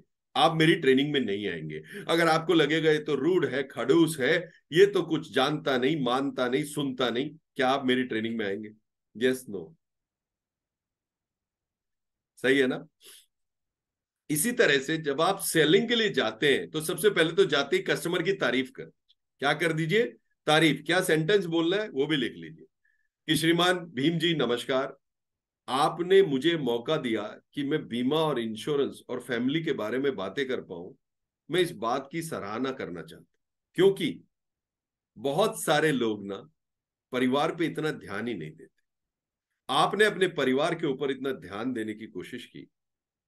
Speaker 1: आप मेरी ट्रेनिंग में नहीं आएंगे अगर आपको लगेगा ये तो रूड है खड़ूस है ये तो कुछ जानता नहीं मानता नहीं सुनता नहीं क्या आप मेरी ट्रेनिंग में आएंगे यस नो सही है ना इसी तरह से जब आप सेलिंग के लिए जाते हैं तो सबसे पहले तो जाते ही कस्टमर की तारीफ कर क्या कर दीजिए तारीफ क्या सेंटेंस बोलना है वो भी लिख लीजिए कि श्रीमान भीम जी नमस्कार आपने मुझे मौका दिया कि मैं बीमा और इंश्योरेंस और फैमिली के बारे में बातें कर पाऊं मैं इस बात की सराहना करना चाहता क्योंकि बहुत सारे लोग ना परिवार पे इतना ध्यान ही नहीं देते आपने अपने परिवार के ऊपर इतना ध्यान देने की कोशिश की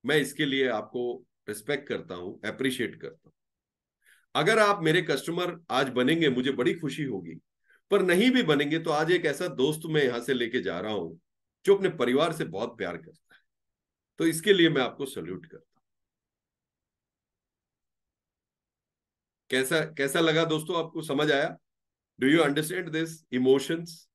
Speaker 1: मैं इसके लिए आपको रिस्पेक्ट करता हूं अप्रिशिएट करता हूं अगर आप मेरे कस्टमर आज बनेंगे मुझे बड़ी खुशी होगी पर नहीं भी बनेंगे तो आज एक ऐसा दोस्त मैं यहां से लेके जा रहा हूं जो अपने परिवार से बहुत प्यार करता है तो इसके लिए मैं आपको सल्यूट करता कैसा कैसा लगा दोस्तों आपको समझ आया do you understand this emotions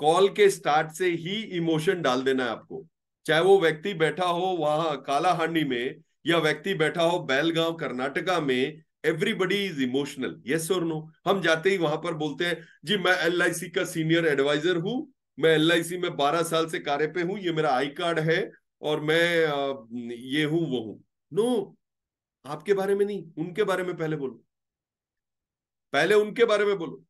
Speaker 1: call के स्टार्ट से ही इमोशन डाल देना है आपको चाहे वो व्यक्ति बैठा हो वहां कालाहांडी में या व्यक्ति बैठा हो बैलगांव कर्नाटका में एवरीबडी इज इमोशनल यस और नो हम जाते ही वहां पर बोलते हैं जी मैं एल का सीनियर एडवाइजर हूं मैं एल में बारह साल से कार्य पे हूं ये मेरा आई कार्ड है और मैं ये हूं वो हूं नो no, आपके बारे में नहीं उनके बारे में पहले बोलो पहले उनके बारे में बोलो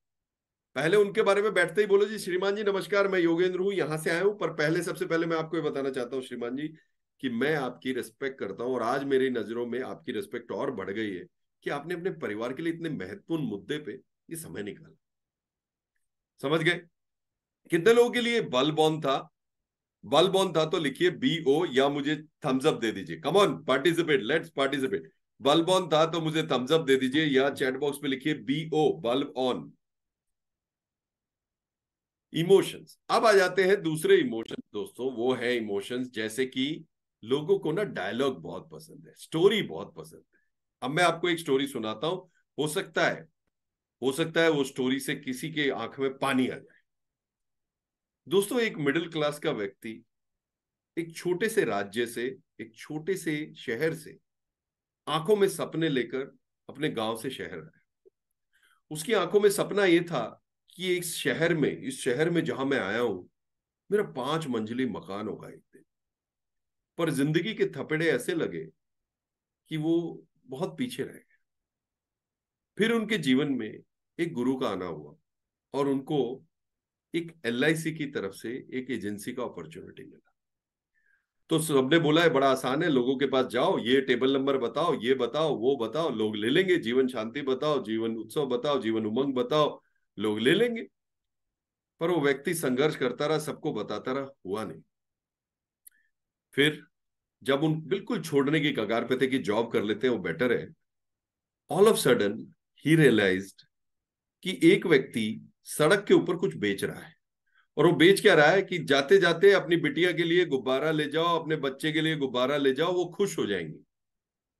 Speaker 1: पहले उनके बारे में बैठते ही बोलो जी श्रीमान जी नमस्कार मैं योगेंद्र हूं यहां से आया हूं पर पहले सबसे पहले मैं आपको ये बताना चाहता हूं श्रीमान जी कि मैं आपकी रिस्पेक्ट करता हूं और आज मेरी नजरों में आपकी रिस्पेक्ट और बढ़ गई है कि आपने अपने परिवार के लिए इतने महत्वपूर्ण मुद्दे पे ये समय निकाला समझ गए कितने लोगों के लिए बल बॉन था बल बॉन था तो लिखिए बी ओ या मुझे थम्स अप दे दीजिए come on participate let's participate bulb on था तो मुझे थम्स अप दे दीजिए या चैट बॉक्स में लिखिए B O bulb on emotions अब आ जाते हैं दूसरे इमोशंस दोस्तों वो है इमोशंस जैसे कि लोगों को ना डायलॉग बहुत पसंद है स्टोरी बहुत पसंद है अब मैं आपको एक स्टोरी सुनाता हूं हो सकता है हो सकता है वो स्टोरी से किसी के आंख में पानी आ जाए दोस्तों एक मिडिल क्लास का व्यक्ति एक छोटे से राज्य से एक छोटे से शहर से आंखों में सपने लेकर अपने गांव से शहर आया उसकी आंखों में सपना ये था कि एक शहर में इस शहर में जहां मैं आया हूं मेरा पांच मंजिली मकान होगा एक दिन पर जिंदगी के थपेड़े ऐसे लगे कि वो बहुत पीछे रह गए फिर उनके जीवन में एक गुरु का आना हुआ और उनको एक एल की तरफ से एक एजेंसी का अपॉर्चुनिटी मिला तो सबने बोला है बड़ा आसान है लोगों के पास जाओ ये टेबल नंबर बताओ ये बताओ वो बताओ लोग ले लेंगे जीवन शांति बताओ जीवन उत्सव बताओ जीवन उमंग बताओ लोग ले लेंगे पर वो व्यक्ति संघर्ष करता रहा सबको बताता रहा हुआ नहीं फिर जब उन बिल्कुल छोड़ने की कगार पे थे कि जॉब कर लेते हैं वो बेटर है ऑल ऑफ सडन ही रियलाइज कि एक व्यक्ति सड़क के ऊपर कुछ बेच रहा है और वो बेच क्या रहा है कि जाते जाते अपनी बिटिया के लिए गुब्बारा ले जाओ अपने बच्चे के लिए गुब्बारा ले जाओ वो खुश हो जाएंगे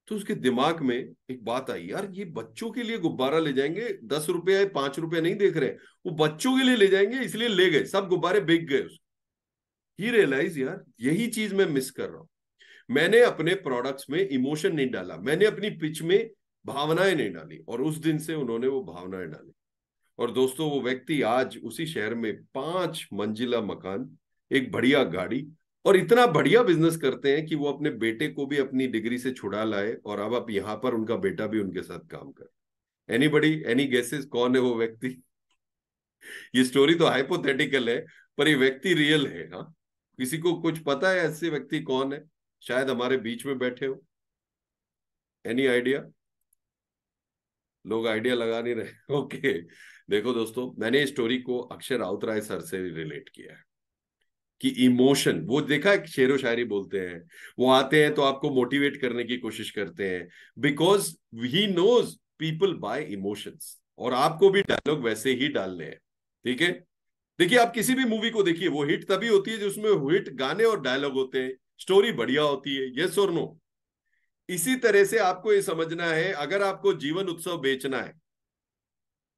Speaker 1: तो उसके दिमाग में एक बात आई यार ये बच्चों के लिए गुब्बारा ले जाएंगे दस रुपए या पांच रुपए नहीं देख रहे वो बच्चों के लिए ले जाएंगे इसलिए ले गए सब गुब्बारे बिक गए उसको ही रियलाइज यार यही चीज मैं मिस कर रहा हूं मैंने अपने प्रोडक्ट्स में इमोशन नहीं डाला मैंने अपनी पिच में भावनाएं नहीं डाली और उस दिन से उन्होंने वो भावनाएं डाली और दोस्तों वो व्यक्ति आज उसी शहर में पांच मंजिला मकान एक बढ़िया गाड़ी और इतना बढ़िया बिजनेस करते हैं कि वो अपने बेटे को भी अपनी डिग्री से छुड़ा लाए और अब आप यहाँ पर उनका बेटा भी उनके साथ काम कर एनी बडी एनी गेसेस कौन है वो व्यक्ति ये स्टोरी तो हाइपोथेटिकल है पर ये व्यक्ति रियल है हाँ किसी को कुछ पता है ऐसे व्यक्ति कौन है शायद हमारे बीच में बैठे हो एनी आइडिया लोग आइडिया लगा नहीं रहे ओके okay. देखो दोस्तों मैंने स्टोरी को अक्षय राउत राय सर से रिलेट किया है कि इमोशन वो देखा है शेर व शायरी बोलते हैं वो आते हैं तो आपको मोटिवेट करने की कोशिश करते हैं because he knows people by emotions और आपको भी डायलॉग वैसे ही डालने हैं ठीक है देखिए आप किसी भी मूवी को देखिए वो हिट तभी होती है जिसमें हिट गाने और डायलॉग होते हैं स्टोरी बढ़िया होती है ये और नो इसी तरह से आपको ये समझना है अगर आपको जीवन उत्सव बेचना है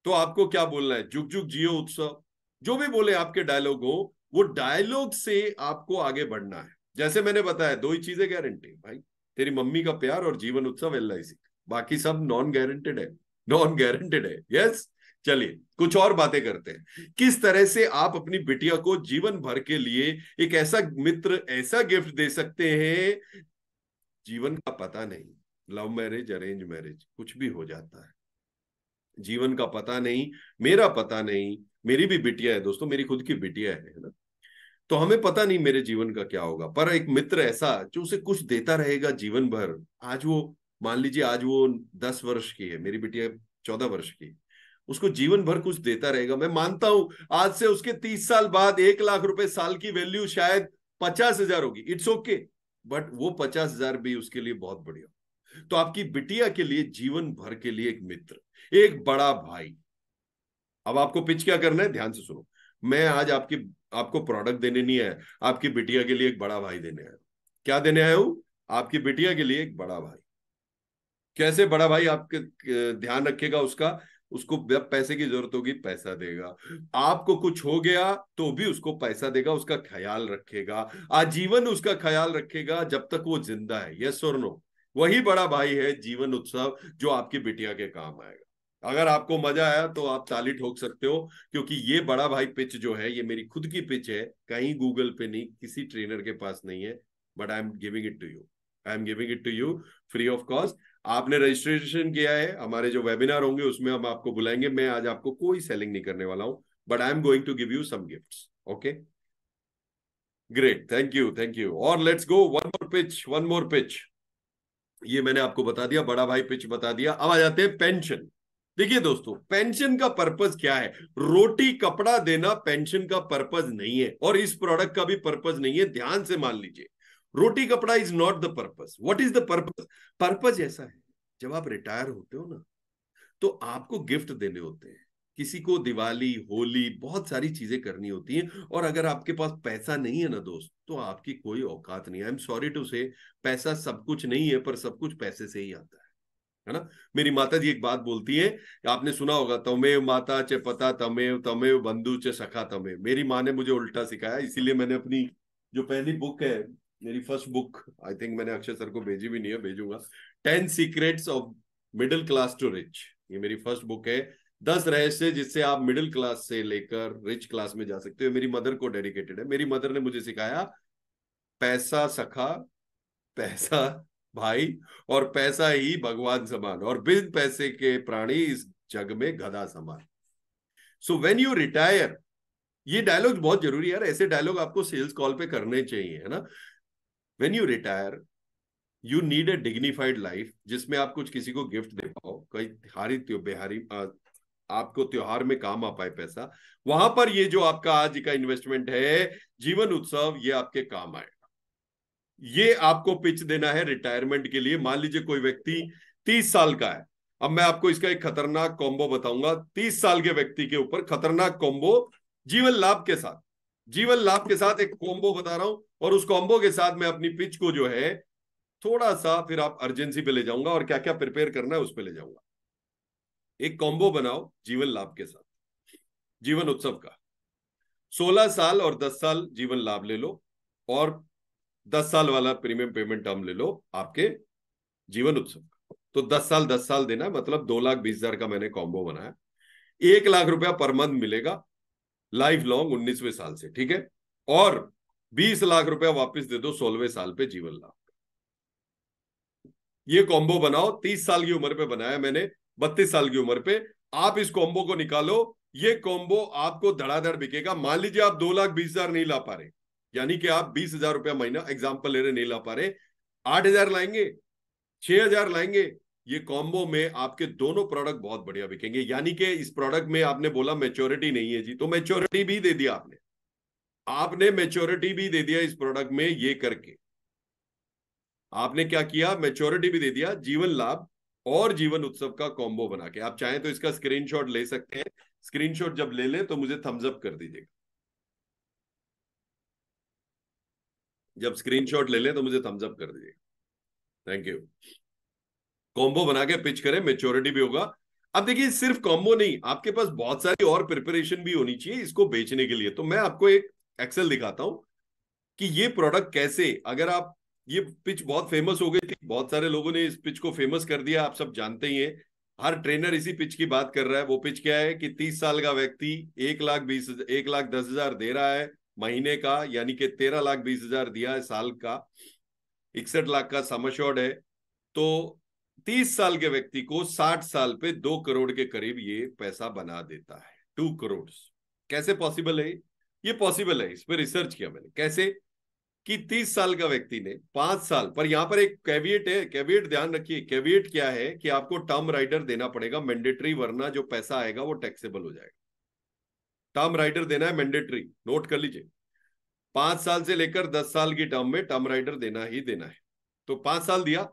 Speaker 1: तो आपको क्या बोलना है जुग जुग जियो उत्सव जो भी बोले आपके डायलॉग हो वो डायलॉग से आपको आगे बढ़ना है जैसे मैंने बताया दो ही चीजें गारंटी भाई तेरी मम्मी का प्यार और जीवन उत्सव एल बाकी सब नॉन गारंटेड है नॉन गारंटेड है यस चलिए कुछ और बातें करते हैं किस तरह से आप अपनी बिटिया को जीवन भर के लिए एक ऐसा मित्र ऐसा गिफ्ट दे सकते हैं जीवन का पता नहीं लव मैरिज अरेंज मैरिज कुछ भी हो जाता है जीवन का पता नहीं मेरा पता नहीं मेरी भी बिटिया है दोस्तों मेरी खुद की बिटिया है ना तो हमें पता नहीं मेरे जीवन का क्या होगा पर एक मित्र ऐसा जो उसे कुछ देता रहेगा जीवन भर आज वो मान लीजिए आज वो दस वर्ष की है मेरी बिटिया चौदह वर्ष की उसको जीवन भर कुछ देता रहेगा मैं मानता हूं आज से उसके तीस साल बाद एक लाख रुपए साल की वैल्यू शायद पचास हजार होगी इट्स ओके बट वो पचास हजार भी उसके लिए बहुत बढ़िया तो आपकी बिटिया के लिए जीवन भर के लिए एक मित्र एक बड़ा भाई अब आपको पिच क्या करना है ध्यान से सुनो मैं आज आपकी आपको प्रोडक्ट देने नहीं आया आपकी बिटिया के लिए एक बड़ा भाई देने आया क्या देने आया हूं आपकी बिटिया के लिए एक बड़ा भाई कैसे बड़ा भाई आपके ध्यान रखेगा उसका उसको जब पैसे की जरूरत होगी पैसा देगा आपको कुछ हो गया तो भी उसको पैसा देगा उसका ख्याल रखेगा आजीवन उसका ख्याल रखेगा जब तक वो जिंदा है यस और नो वही बड़ा भाई है जीवन उत्सव जो आपकी बिटिया के काम आएगा अगर आपको मजा आया तो आप ताली ठोक सकते हो क्योंकि ये बड़ा भाई पिच जो है ये मेरी खुद की पिच है कहीं गूगल पे नहीं किसी ट्रेनर के पास नहीं है but I am giving it to you I am giving it to you free of cost आपने रजिस्ट्रेशन किया है हमारे जो वेबिनार होंगे उसमें हम आपको बुलाएंगे मैं आज आपको कोई सेलिंग नहीं करने वाला हूं but I am going to give you some gifts okay great thank you thank you और let's go one more pitch one more pitch ये मैंने आपको बता दिया बड़ा भाई पिच बता दिया अब आ जाते हैं पेंशन देखिए दोस्तों पेंशन का पर्पज क्या है रोटी कपड़ा देना पेंशन का पर्पज नहीं है और इस प्रोडक्ट का भी पर्पज नहीं है ध्यान से मान लीजिए roti kapda is not the purpose what is the purpose purpose ऐसा है जब आप रिटायर होते हो ना तो आपको गिफ्ट देने होते हैं किसी को दिवाली होली बहुत सारी चीजें करनी होती हैं और अगर आपके पास पैसा नहीं है ना दोस्त तो आपकी कोई औकात नहीं आई एम सॉरी टू से पैसा सब कुछ नहीं है पर सब कुछ पैसे से ही आता है है ना मेरी माता जी एक बात बोलती है आपने सुना होगा तमेव माता चे पता तमेव तमेव बंधु चे सखा तमेव मेरी माँ ने मुझे उल्टा सिखाया इसीलिए मैंने अपनी जो पहली बुक है मेरी फर्स्ट बुक आई थिंक मैंने अक्षय सर को भेजी भी नहीं है भेजूंगा ten secrets of middle class to rich ये मेरी फर्स्ट बुक है दस रहस्य जिससे आप मिडिल क्लास से लेकर रिच क्लास में जा सकते हो मेरी मदर को डेडिकेटेड है मेरी मदर ने मुझे सिखाया पैसा सखा पैसा भाई और पैसा ही भगवान समान और बिन पैसे के प्राणी इस जग में गधा समान सो वेन यू रिटायर ये डायलॉग बहुत जरूरी है यार ऐसे डायलॉग आपको सेल्स कॉल पे करने चाहिए है ना when you retire you need a dignified life जिसमें आप कुछ किसी को गिफ्ट दे पाओ कहीं तिहारी बिहारी आपको त्योहार में काम आ पाए पैसा वहां पर ये जो आपका आज का इन्वेस्टमेंट है जीवन उत्सव ये आपके काम आएगा ये आपको पिच देना है रिटायरमेंट के लिए मान लीजिए कोई व्यक्ति तीस साल का है अब मैं आपको इसका एक खतरनाक कॉम्बो बताऊंगा तीस साल के व्यक्ति के ऊपर खतरनाक कॉम्बो जीवन लाभ के साथ जीवन लाभ के साथ एक कॉम्बो बता रहा हूं और उस कॉम्बो के साथ मैं अपनी पिच को जो है थोड़ा सा फिर आप अर्जेंसी पे ले जाऊंगा और क्या क्या प्रिपेयर करना है उस पर ले जाऊंगा एक कॉम्बो बनाओ जीवन लाभ के साथ जीवन उत्सव का सोलह साल और दस साल जीवन लाभ ले लो और दस साल वाला प्रीमियम पेमेंट टर्म ले लो आपके जीवन उत्सव का तो दस साल दस साल देना मतलब दो लाख बीस हजार का मैंने कॉम्बो बनाया एक लाख रुपया पर मंथ मिलेगा लाइफ लॉन्ग उन्नीसवें साल से ठीक है और बीस लाख रुपया वापस दे दो सोलहवें साल पे जीवन लाभ ये कॉम्बो बनाओ तीस साल की उम्र पे बनाया मैंने बत्तीस साल की उम्र पे आप इस कॉम्बो को निकालो ये कॉम्बो आपको धड़ाधड़ बिकेगा मान लीजिए आप दो लाख बीस हजार नहीं ला पा रहे यानी कि आप बीस हजार रुपया महीना एग्जाम्पल ले रहे नहीं ला पा रहे आठ हजार लाएंगे छह हजार लाएंगे ये कॉम्बो में आपके दोनों प्रोडक्ट बहुत बढ़िया बिकेंगे यानी कि इस प्रोडक्ट में आपने बोला मेच्योरिटी नहीं है जी तो मेच्योरिटी भी दे दिया आपने आपने मेच्योरिटी भी दे दिया इस प्रोडक्ट में ये करके आपने क्या किया मेच्योरिटी भी दे दिया जीवन लाभ और जीवन उत्सव का कॉम्बो बना के आप चाहें तो इसका स्क्रीनशॉट ले सकते हैं स्क्रीनशॉट जब ले लें तो मुझे थम्सअप कर दीजिएगा जब स्क्रीनशॉट ले लें तो मुझे थम्सअप कर दीजिएगा थैंक यू कॉम्बो बना के पिच करें मेच्योरिटी भी होगा अब देखिए सिर्फ कॉम्बो नहीं आपके पास बहुत सारी और प्रिपरेशन भी होनी चाहिए इसको बेचने के लिए तो मैं आपको एक एक्सेल दिखाता हूं कि ये प्रोडक्ट कैसे अगर आप ये पिच बहुत फेमस हो गई थी बहुत सारे लोगों ने इस पिच को फेमस कर दिया आप सब जानते ही हैं हर ट्रेनर इसी पिच की बात कर रहा है वो पिच क्या है कि तीस साल का व्यक्ति एक लाख बीस एक लाख दस हजार दे रहा है महीने का यानी कि तेरह लाख बीस हजार दिया है साल का इकसठ लाख का समशॉर्ड है तो तीस साल के व्यक्ति को साठ साल पे दो करोड़ के करीब ये पैसा बना देता है टू करोड़ कैसे पॉसिबल है ये पॉसिबल है इस पर रिसर्च किया मैंने कैसे कि तीस साल का व्यक्ति ने पांच साल पर यहां पर एक कैविएट है कैविएट ध्यान रखिए कैविएट क्या है कि आपको टर्म राइडर देना पड़ेगा मैंडेटरी वरना जो पैसा आएगा वो टैक्सेबल हो जाएगा टर्म राइडर देना है मैंडेटरी नोट कर लीजिए पांच साल से लेकर दस साल की टर्म में टर्म राइडर देना ही देना है तो पांच साल दिया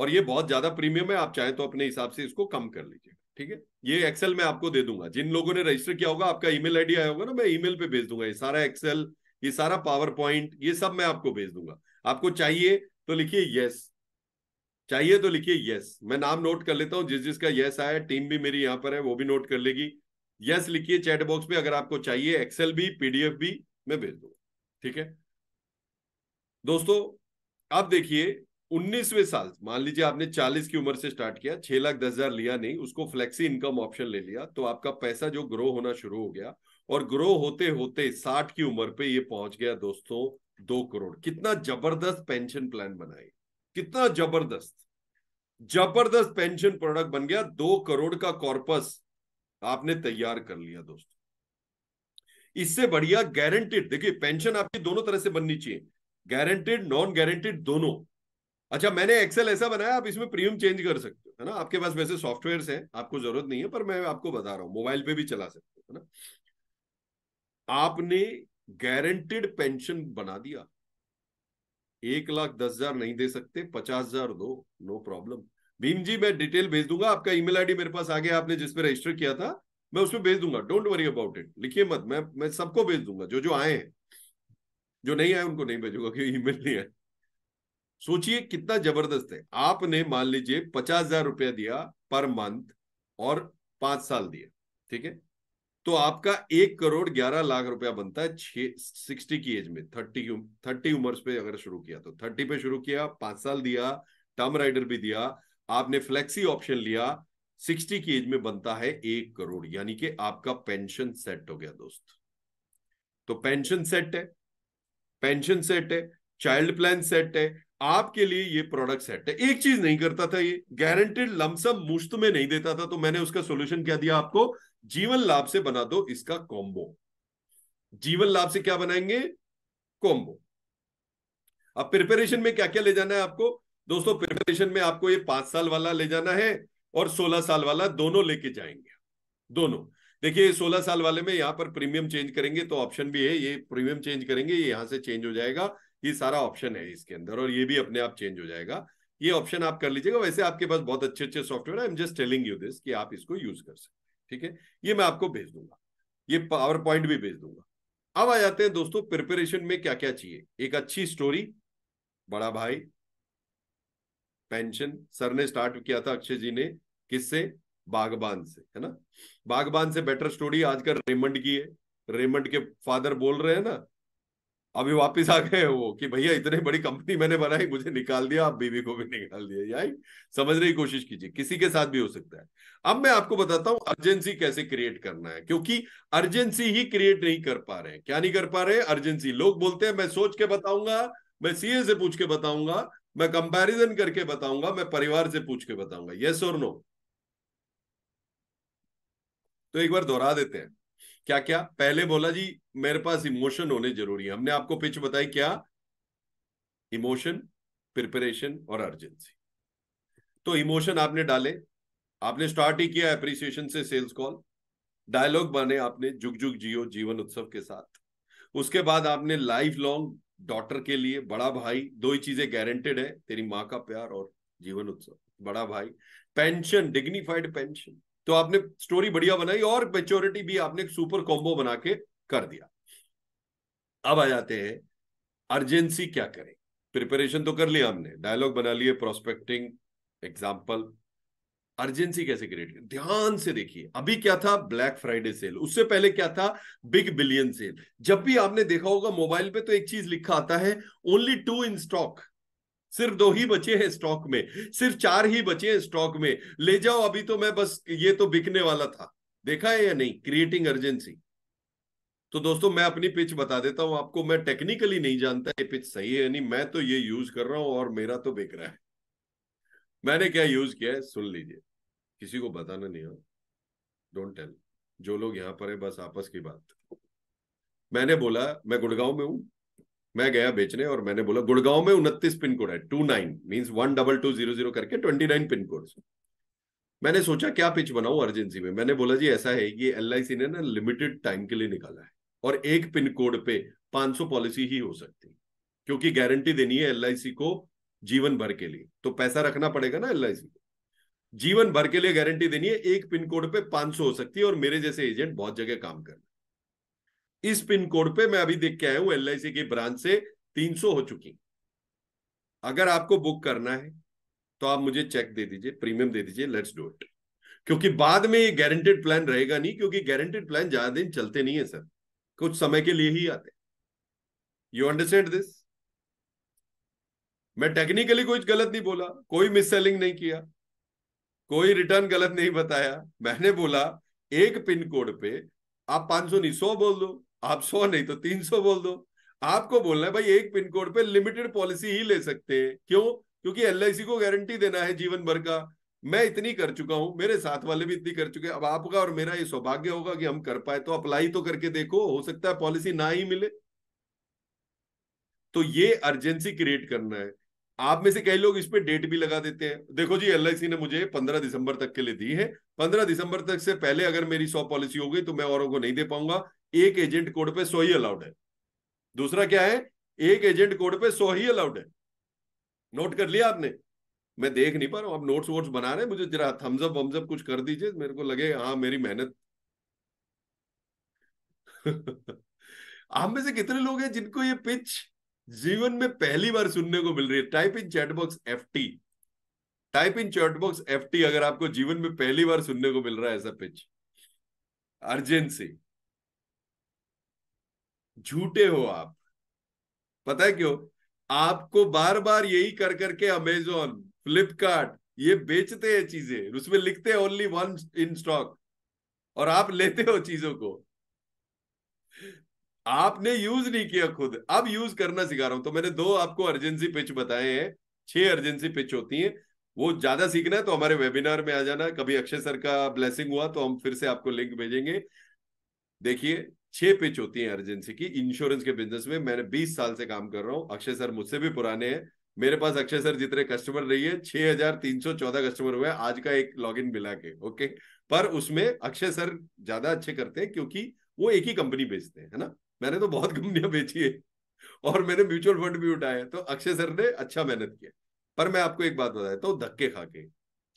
Speaker 1: और ये बहुत ज्यादा प्रीमियम है आप चाहे तो अपने हिसाब से इसको कम कर लीजिएगा ठीक है ये एक्सेल मैं आपको दे दूंगा जिन लोगों ने रजिस्टर किया होगा आपका ईमेल आईडी आया होगा ना मैं ईमेल पे भेज दूंगा ये सारा एक्सेल ये सारा पावर पॉइंट ये सब मैं आपको भेज दूंगा आपको चाहिए तो लिखिए यस चाहिए तो लिखिए यस मैं नाम नोट कर लेता हूँ जिस जिसका यस आया टीम भी मेरी यहाँ पर है वो भी नोट कर लेगी यस लिखिए चैट बॉक्स में अगर आपको चाहिए एक्सेल भी पीडीएफ भी मैं भेज दूंगा ठीक है दोस्तों आप देखिए उन्नीसवे साल मान लीजिए आपने चालीस की उम्र से स्टार्ट किया छह लाख दस हजार लिया नहीं उसको फ्लेक्सी इनकम ऑप्शन ले लिया तो आपका पैसा जो ग्रो होना शुरू हो गया और ग्रो होते होते साठ की उम्र पे ये पहुंच गया दोस्तों दो करोड़ कितना जबरदस्त पेंशन प्लान बनाए कितना जबरदस्त जबरदस्त पेंशन प्रोडक्ट बन गया दो करोड़ का कॉर्पस आपने तैयार कर लिया दोस्तों इससे बढ़िया गारंटेड देखिए पेंशन आपकी दोनों तरह से बननी चाहिए गारंटेड नॉन गारंटेड दोनों अच्छा मैंने एक्सेल ऐसा बनाया आप इसमें प्रीमियम चेंज कर सकते हो है ना आपके पास वैसे सॉफ्टवेयर है आपको जरूरत नहीं है पर मैं आपको बता रहा हूं मोबाइल पे भी चला सकते हो है ना आपने गारंटेड पेंशन बना दिया एक लाख दस हजार नहीं दे सकते पचास हजार दो नो प्रॉब्लम भीम जी मैं डिटेल भेज दूंगा आपका ईमेल आईडी मेरे पास आ गया आपने जिसपे रजिस्टर किया था मैं उसमें भेज दूंगा डोंट वरी अबाउट इट लिखिए मत मैं मैं सबको भेज दूंगा जो जो आए हैं जो नहीं आए उनको नहीं भेजूंगा क्योंकि ईमेल नहीं आया सोचिए कितना जबरदस्त है आपने मान लीजिए पचास हजार रुपया दिया पर मंथ और पांच साल दिया ठीक है तो आपका एक करोड़ ग्यारह लाख रुपया बनता है छे सिक्सटी की एज में थर्टी थर्टी उम्र पे अगर शुरू किया तो थर्टी पे शुरू किया पांच साल दिया टर्म राइडर भी दिया आपने फ्लेक्सी ऑप्शन लिया सिक्सटी की एज में बनता है एक करोड़ यानी कि आपका पेंशन सेट हो गया दोस्त तो पेंशन सेट है पेंशन सेट है चाइल्ड प्लान सेट है आपके लिए ये प्रोडक्ट सेट है एक चीज नहीं करता था ये गारंटेड लमसम मुश्त में नहीं देता था तो मैंने उसका सोल्यूशन क्या दिया आपको जीवन लाभ से बना दो इसका कॉम्बो जीवन लाभ से क्या बनाएंगे कॉम्बो अब प्रिपरेशन में क्या क्या ले जाना है आपको दोस्तों प्रिपरेशन में आपको ये पांच साल वाला ले जाना है और सोलह साल वाला दोनों लेके जाएंगे दोनों देखिए सोलह साल वाले में यहां पर प्रीमियम चेंज करेंगे तो ऑप्शन भी है ये प्रीमियम चेंज करेंगे ये यहां से चेंज हो जाएगा ये सारा ऑप्शन है इसके अंदर और ये भी अपने आप चेंज हो जाएगा ये ऑप्शन आप कर लीजिएगा वैसे आपके पास बहुत अच्छे अच्छे software I am just telling you this कि आप इसको यूज कर सकते ठीक है ये मैं आपको भेज दूंगा ये पावर पॉइंट भी भेज दूंगा अब आ जाते हैं दोस्तों प्रिपरेशन में क्या क्या चाहिए एक अच्छी स्टोरी बड़ा भाई पेंशन सर ने स्टार्ट किया था अक्षय जी ने किससे बागबान से है ना बागबान से बेटर स्टोरी आजकल रेमंड की है रेमंड के फादर बोल रहे हैं ना अभी वापस आ गए वो कि भैया इतनी बड़ी कंपनी मैंने बनाई मुझे निकाल दिया आप बीवी को भी निकाल दिया यही समझने की कोशिश कीजिए किसी के साथ भी हो सकता है अब मैं आपको बताता हूं अर्जेंसी कैसे क्रिएट करना है क्योंकि अर्जेंसी ही क्रिएट नहीं कर पा रहे क्या नहीं कर पा रहे अर्जेंसी लोग बोलते हैं मैं सोच के बताऊंगा मैं सीए से पूछ के बताऊंगा मैं कंपैरिजन करके बताऊंगा मैं परिवार से पूछ के बताऊंगा यस और नो तो एक बार दोहरा देते हैं क्या क्या पहले बोला जी मेरे पास इमोशन होने जरूरी है हमने आपको पिच बताई क्या इमोशन प्रिपरेशन और अर्जेंसी तो इमोशन आपने डाले आपने स्टार्ट ही किया एप्रिसिएशन से सेल्स कॉल डायलॉग बने आपने जुग जुग जियो जीवन उत्सव के साथ उसके बाद आपने लाइफ लॉन्ग डॉटर के लिए बड़ा भाई दो ही चीजें गारंटेड है तेरी माँ का प्यार और जीवन उत्सव बड़ा भाई पेंशन डिग्निफाइड पेंशन तो आपने स्टोरी बढ़िया बनाई और मेच्योरिटी भी आपने सुपर कॉम्बो बना के कर दिया अब आ जाते हैं अर्जेंसी क्या करें प्रिपरेशन तो कर लिया हमने डायलॉग बना लिए प्रोस्पेक्टिंग एग्जाम्पल अर्जेंसी कैसे क्रिएट ध्यान से देखिए अभी क्या था ब्लैक फ्राइडे सेल उससे पहले क्या था बिग बिलियन सेल जब भी आपने देखा होगा मोबाइल पे तो एक चीज लिखा आता है ओनली टू इन स्टॉक सिर्फ दो ही बचे हैं स्टॉक में सिर्फ चार ही बचे हैं स्टॉक में ले जाओ अभी तो मैं बस ये तो बिकने वाला था देखा है या नहीं क्रिएटिंग अर्जेंसी तो दोस्तों मैं अपनी पिच बता देता हूं आपको मैं टेक्निकली नहीं जानता ये पिच सही है नहीं मैं तो ये यूज कर रहा हूं और मेरा तो बिक रहा है मैंने क्या यूज किया है सुन लीजिए किसी को बताना नहीं हो डोंट टेल जो लोग यहाँ पर है बस आपस की बात मैंने बोला मैं गुड़गांव में हूं मैं गया बेचने और मैंने बोला गुड़गांव में उनतीस पिन कोड है two nine means one double two zero zero करके ट्वेंटी नाइन पिन कोड मैंने सोचा क्या पिच बनाऊ अर्जेंसी में मैंने बोला जी ऐसा है ये एल ने ना लिमिटेड टाइम के लिए निकाला है और एक पिन कोड पे 500 पॉलिसी ही हो सकती क्योंकि गारंटी देनी है एल को जीवन भर के लिए तो पैसा रखना पड़ेगा ना एल को जीवन भर के लिए गारंटी देनी है एक पिन कोड पे 500 हो सकती है और मेरे जैसे एजेंट बहुत जगह काम रहे इस पिन कोड पे मैं अभी देख के आया हूं एल की ब्रांच से 300 हो चुकी अगर आपको बुक करना है तो आप मुझे चेक दे दीजिए प्रीमियम दे दीजिए लेट्स डू इट क्योंकि बाद में ये गारंटेड प्लान रहेगा नहीं क्योंकि गारंटेड प्लान ज्यादा दिन चलते नहीं है सर कुछ समय के लिए ही आते यू अंडरस्टैंड दिस मैं टेक्निकली कुछ गलत नहीं बोला कोई मिस सेलिंग नहीं किया कोई रिटर्न गलत नहीं बताया मैंने बोला एक पिन कोड पे आप पांच सौ नहीं सौ बोल दो आप सौ नहीं तो तीन सौ बोल दो आपको बोलना है भाई एक पिन कोड पे लिमिटेड पॉलिसी ही ले सकते हैं क्यों क्योंकि एल को गारंटी देना है जीवन भर का मैं इतनी कर चुका हूं मेरे साथ वाले भी इतनी कर चुके अब आपका और मेरा ये सौभाग्य होगा कि हम कर पाए तो अप्लाई तो करके देखो हो सकता है पॉलिसी ना ही मिले तो ये अर्जेंसी क्रिएट करना है आप में से कई लोग इस पर डेट भी लगा देते हैं देखो जी एल ने मुझे पंद्रह दिसंबर तक के लिए दी है पंद्रह दिसंबर तक से पहले अगर मेरी सौ पॉलिसी हो गई तो मैं औरों को नहीं दे पाऊंगा एक एजेंट कोड पे सौ ही अलाउड है दूसरा क्या है एक एजेंट कोड पे सौ ही अलाउड है नोट कर लिया आपने मैं देख नहीं पा रहा हूँ आप नोट्स वोट्स बना रहे हैं मुझे जरा थम्सअप वम्सअप कुछ कर दीजिए मेरे को लगे हाँ मेरी मेहनत आप में से कितने लोग हैं जिनको ये पिच जीवन में पहली बार सुनने को मिल रही है type in chatbox F T type in chatbox F T अगर आपको जीवन में पहली बार सुनने को मिल रहा है ऐसा पिच अर्जेंसी झूठे हो आप पता है क्यों आपको बार बार यही कर करके अमेजोन फ्लिपकार्ट ये बेचते हैं चीजें उसमें लिखते हैं ओनली वन इन स्टॉक और आप लेते हो चीजों को आपने यूज नहीं किया खुद अब यूज करना सिखा रहा हूं तो मैंने दो आपको अर्जेंसी पिच बताए हैं छह अर्जेंसी पिच होती हैं वो ज्यादा सीखना है तो हमारे वेबिनार में आ जाना कभी अक्षय सर का ब्लेसिंग हुआ तो हम फिर से आपको लिंक भेजेंगे देखिए छह पिच होती है अर्जेंसी की इंश्योरेंस के बिजनेस में मैंने बीस साल से काम कर रहा हूं अक्षय सर मुझसे भी पुराने हैं मेरे पास अक्षय सर जितने कस्टमर रही है छह हजार तीन सौ चौदह कस्टमर हुए आज का एक लॉग इन मिला के ओके पर उसमें अक्षय सर ज्यादा अच्छे करते हैं क्योंकि वो एक ही कंपनी बेचते हैं है ना मैंने तो बहुत कंपनियां बेची है और मैंने म्यूचुअल फंड भी उठाया तो अक्षय सर ने अच्छा मेहनत किया पर मैं आपको एक बात बता देता हूँ धक्के खा के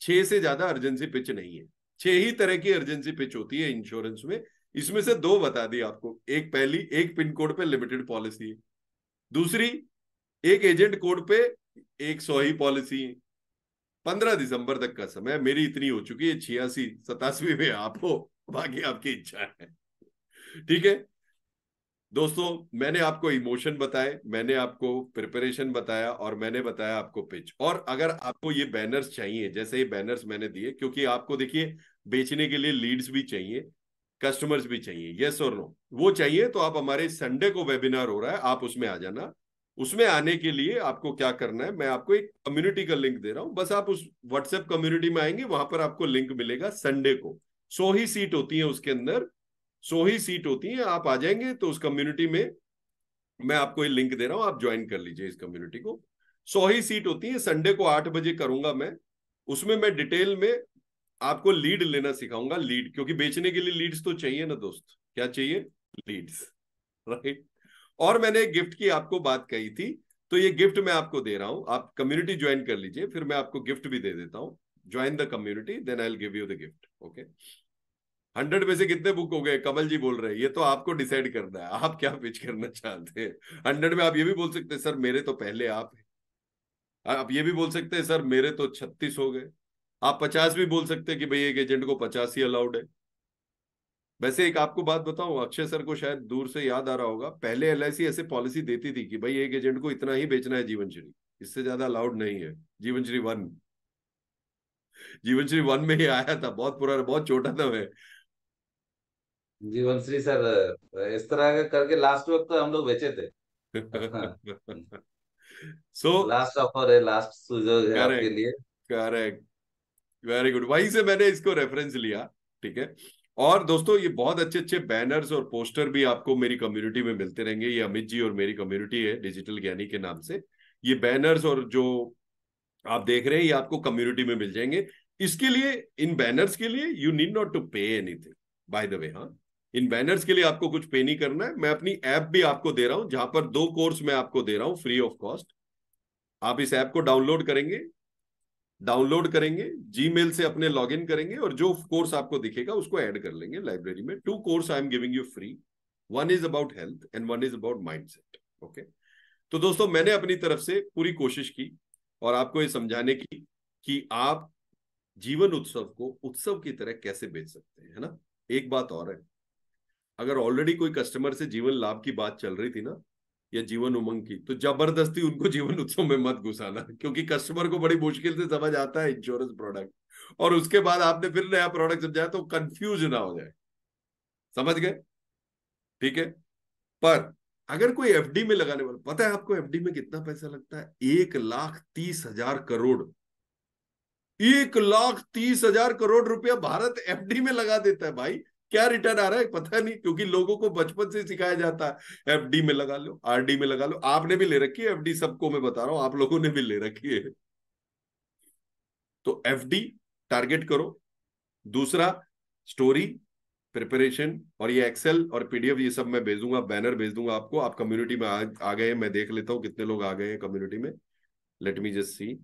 Speaker 1: छह से ज्यादा अर्जेंसी पिच नहीं है छह ही तरह की अर्जेंसी पिच होती है इंश्योरेंस में इसमें से दो बता दी आपको एक पहली एक पिन कोड पे लिमिटेड पॉलिसी है दूसरी एक एजेंट कोड पे एक सौ ही पॉलिसी पंद्रह दिसंबर तक का समय मेरी इतनी हो चुकी है छियासी सतासवी में आप हो बाकी आपकी इच्छा है ठीक है दोस्तों मैंने आपको इमोशन बताए मैंने आपको प्रिपरेशन बताया और मैंने बताया आपको पिच और अगर आपको ये बैनर्स चाहिए जैसे ये बैनर्स मैंने दिए क्योंकि आपको देखिए बेचने के लिए लीड्स भी चाहिए कस्टमर्स भी चाहिए यस और नो वो चाहिए तो आप हमारे संडे को वेबिनार हो रहा है आप उसमें आ जाना उसमें आने के लिए आपको क्या करना है मैं आपको एक कम्युनिटी का लिंक दे रहा हूं बस आप उस व्हाट्सएप कम्युनिटी में आएंगे वहां पर आपको लिंक मिलेगा संडे को सो ही सीट होती है उसके अंदर सो ही सीट होती है आप आ जाएंगे तो उस कम्युनिटी में मैं आपको ये लिंक दे रहा हूं आप ज्वाइन कर लीजिए इस कम्युनिटी को सौ ही सीट होती है संडे को आठ बजे करूंगा मैं उसमें मैं डिटेल में आपको लीड लेना सिखाऊंगा लीड क्योंकि बेचने के लिए लीड्स तो चाहिए ना दोस्त क्या चाहिए लीड्स राइट और मैंने एक गिफ्ट की आपको बात कही थी तो ये गिफ्ट मैं आपको दे रहा हूं आप कम्युनिटी ज्वाइन कर लीजिए फिर मैं आपको गिफ्ट भी दे देता हूं join the community then I give you the gift okay hundred में से कितने बुक हो गए कमल जी बोल रहे हैं ये तो आपको डिसाइड करना है आप क्या पिच करना चाहते हैं हंड्रेड में आप ये भी बोल सकते हैं सर मेरे तो पहले आप हाँ, आप ये भी बोल सकते हैं सर मेरे तो छत्तीस हो गए आप पचास भी बोल सकते हैं कि भाई एक एजेंट को पचास ही अलाउड है वैसे एक आपको बात बताऊं अक्षय सर को शायद दूर से याद आ रहा होगा पहले एल ऐसे पॉलिसी देती थी कि भाई एक एजेंट को इतना ही बेचना है जीवनश्री इससे ज्यादा अलाउड नहीं है जीवनश्री वन जीवनश्री वन में ही आया था बहुत पुराना बहुत छोटा था मैं जीवनश्री सर इस तरह करके लास्ट वक्त तो हम लोग बेचे थे सो लास्ट ऑफर है लास्ट सुजोग है आपके लिए करेक्ट वेरी गुड वहीं से मैंने इसको रेफरेंस लिया ठीक है और दोस्तों ये बहुत अच्छे अच्छे बैनर्स और पोस्टर भी आपको मेरी कम्युनिटी में मिलते रहेंगे ये अमित जी और मेरी कम्युनिटी है डिजिटल ज्ञानी के नाम से ये बैनर्स और जो आप देख रहे हैं ये आपको कम्युनिटी में मिल जाएंगे इसके लिए इन बैनर्स के लिए you need not to pay anything by the way हाँ इन बैनर्स के लिए आपको कुछ पे नहीं करना है मैं अपनी ऐप भी आपको दे रहा हूं जहां पर दो कोर्स मैं आपको दे रहा हूं फ्री ऑफ कॉस्ट आप इस ऐप को डाउनलोड करेंगे डाउनलोड करेंगे जीमेल से अपने लॉग इन करेंगे और जो कोर्स आपको दिखेगा उसको ऐड कर लेंगे लाइब्रेरी में two course I am giving you free one is about health and one is about mindset okay तो दोस्तों मैंने अपनी तरफ से पूरी कोशिश की और आपको ये समझाने की कि आप जीवन उत्सव को उत्सव की तरह कैसे बेच सकते हैं है ना एक बात और है अगर ऑलरेडी कोई कस्टमर से जीवन लाभ की बात चल रही थी ना या जीवन उमंग की तो जबरदस्ती उनको जीवन उत्सव में मत घुसाना क्योंकि कस्टमर को बड़ी मुश्किल से समझ आता है इंश्योरेंस प्रोडक्ट और उसके बाद आपने फिर नया प्रोडक्ट समझाया तो कंफ्यूज ना हो जाए समझ गए ठीक है पर अगर कोई एफडी में लगाने वाला पता है आपको एफडी में कितना पैसा लगता है एक लाख तीस हजार करोड़ एक लाख तीस हजार करोड़ रुपया भारत एफडी में लगा देता है भाई क्या रिटर्न आ रहा है पता नहीं क्योंकि लोगों को बचपन से सिखाया जाता है एफ में लगा लो आर में लगा लो आपने भी ले रखी है एफ सबको मैं बता रहा हूं आप लोगों ने भी ले रखी है तो एफ टारगेट करो दूसरा स्टोरी प्रिपरेशन और ये एक्सेल और पीडीएफ ये सब मैं भेजूंगा बैनर भेज दूंगा आपको आप कम्युनिटी में आ, आ गए मैं देख लेता हूँ कितने लोग आ गए हैं कम्युनिटी में let me just see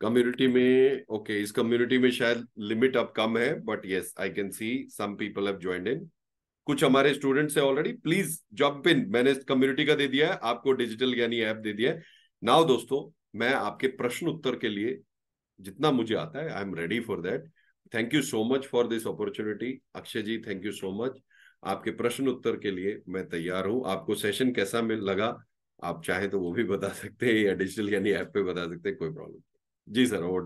Speaker 1: community में ओके okay, इस कम्युनिटी में शायद लिमिट अब कम है but yes I can see some people have joined in कुछ हमारे स्टूडेंट्स है ऑलरेडी प्लीज जंप इन मैंने कम्युनिटी का दे दिया है आपको डिजिटल यानी ऐप दे दिया है नाउ दोस्तों मैं आपके प्रश्न उत्तर के लिए जितना मुझे आता है I am ready for that thank you so much for this opportunity Akshay ji thank you so much आपके प्रश्न उत्तर के लिए मैं तैयार हूँ आपको सेशन कैसा मिल लगा आप चाहे तो वो भी बता सकते हैं या डिजिटल यानी ऐप पे बता सकते हैं कोई प्रॉब्लम जी सर वो